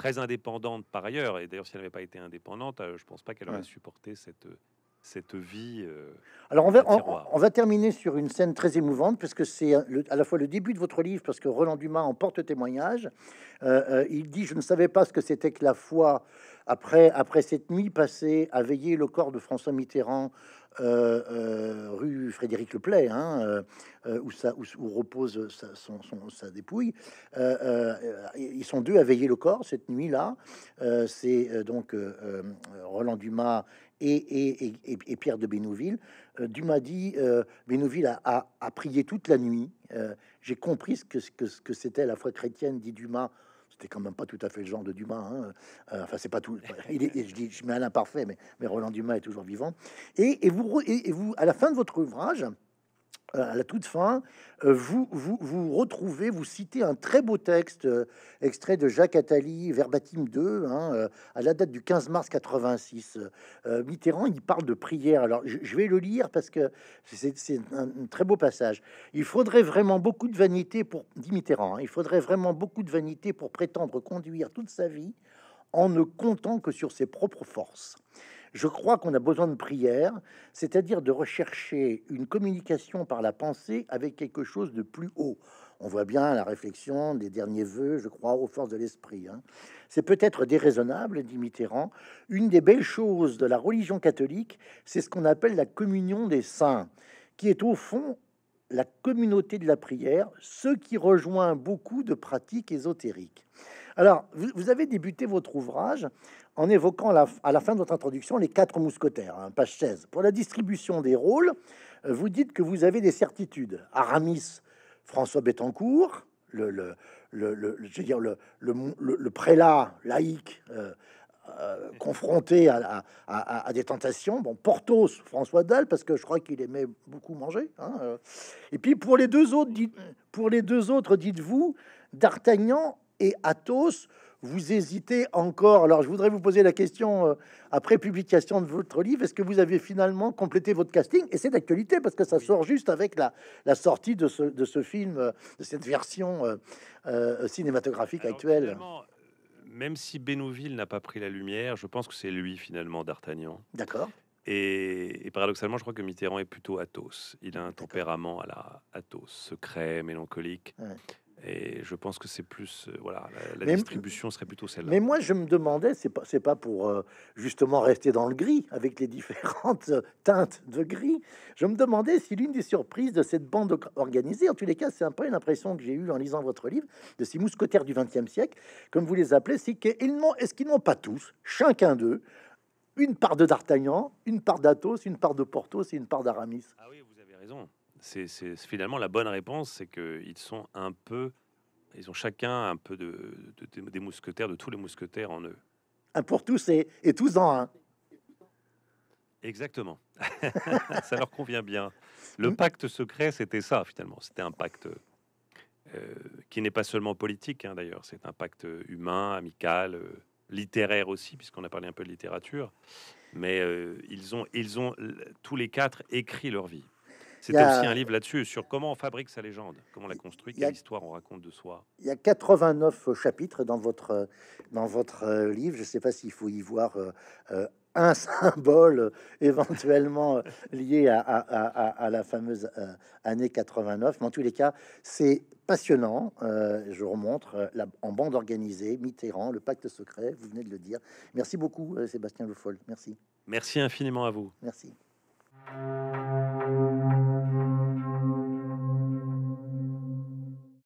très indépendante par ailleurs, et d'ailleurs si elle n'avait pas été indépendante, euh, je ne pense pas qu'elle aurait supporté cette euh, cette vie. Euh, Alors on va, on, va terminer sur une scène très émouvante, puisque c'est euh, à la fois le début de votre livre, parce que Roland Dumas en porte témoignage. Euh, il dit, je ne savais pas ce que c'était que la foi après, après cette nuit passée à veiller le corps de François Mitterrand. rue Frédéric Leplay, hein, où, ça, repose son, son, sa dépouille. ils sont deux à veiller le corps cette nuit-là. c'est donc Roland Dumas et, Pierre de Bénouville. Euh, Dumas dit euh, Bénouville a, prié toute la nuit. Euh, j'ai compris ce que, c'était la foi chrétienne, dit Dumas c'était quand même pas tout à fait le genre de Dumas. Hein. enfin, c'est pas tout. je mets un imparfait, mais, Roland Dumas est toujours vivant. Et, et vous, à la fin de votre ouvrage, à la toute fin, euh, vous, vous, retrouvez, vous citez un très beau texte euh, extrait de Jacques Attali, Verbatim 2, hein, euh, à la date du 15 mars 86. Mitterrand, il parle de prière. Alors, je, vais le lire parce que c'est un, très beau passage. Il faudrait vraiment beaucoup de vanité pour, dit Mitterrand, hein, il faudrait vraiment beaucoup de vanité pour prétendre conduire toute sa vie en ne comptant que sur ses propres forces. Je crois qu'on a besoin de prière, c'est-à-dire de rechercher une communication par la pensée avec quelque chose de plus haut. On voit bien la réflexion des derniers vœux, je crois, aux forces de l'esprit. Hein. C'est peut-être déraisonnable, dit Mitterrand. Une des belles choses de la religion catholique, c'est ce qu'on appelle la communion des saints, qui est au fond la communauté de la prière, ce qui rejoint beaucoup de pratiques ésotériques. Alors, vous, avez débuté votre ouvrage en évoquant à la fin de votre introduction les quatre mousquetaires, hein, page 16. Pour la distribution des rôles, euh, vous dites que vous avez des certitudes. Aramis, François Bettencourt, le, le, prélat laïque euh, euh, confronté à, des tentations. Bon, Portos, François Dalle, parce que je crois qu'il aimait beaucoup manger. Hein, Et puis pour les deux autres, pour les deux autres, dites-vous, D'Artagnan et Athos, vous hésitez encore. Alors, je voudrais vous poser la question euh, après publication de votre livre. Est-ce que vous avez finalement complété votre casting Et c'est d'actualité parce que ça sort juste avec la, sortie de ce, film, euh, de cette version euh, cinématographique actuelle. Même si Bénouville n'a pas pris la lumière, je pense que c'est lui finalement d'Artagnan. D'accord. Et, paradoxalement, je crois que Mitterrand est plutôt Athos. Il a un tempérament à la Athos, secret, mélancolique. Et je pense que c'est plus euh, voilà, la, distribution serait plutôt celle-là. Mais moi, je me demandais, c'est pas c'est pas pour euh, justement rester dans le gris avec les différentes euh, teintes de gris. Je me demandais si l'une des surprises de cette bande organisée, en tous les cas, c'est un peu une impression que j'ai eue en lisant votre livre de ces mousquetaires du XXe siècle, comme vous les appelez, c'est qu'ils n'ont est-ce qu'ils n'ont pas tous, chacun d'eux, une part de D'Artagnan, une part d'Athos, une part de Porthos et une part d'Aramis. Ah oui, vous avez raison c'est finalement la bonne réponse, c'est qu'ils sont un peu, ils ont chacun un peu de, des mousquetaires, de tous les mousquetaires en eux. Un pour tous et, tous en un. Exactement. ça leur convient bien. Le mm. pacte secret, c'était ça finalement. C'était un pacte euh, qui n'est pas seulement politique hein, d'ailleurs. C'est un pacte humain, amical, euh, littéraire aussi, puisqu'on a parlé un peu de littérature. Mais euh, ils ont, ils ont tous les quatre écrit leur vie. C'est aussi un livre là-dessus, sur comment on fabrique sa légende, comment on la construit, quelle histoire on raconte de soi. Il y a 89 euh, chapitres dans votre, euh, dans votre euh, livre. Je ne sais pas s'il faut y voir un symbole éventuellement lié à, à, la fameuse année 89. Mais en tous les cas, c'est passionnant. je vous remontre la, en bande organisée, Mitterrand, le pacte secret, vous venez de le dire. Merci beaucoup, Sébastien Le Foll. Merci. Merci infiniment à vous. Merci.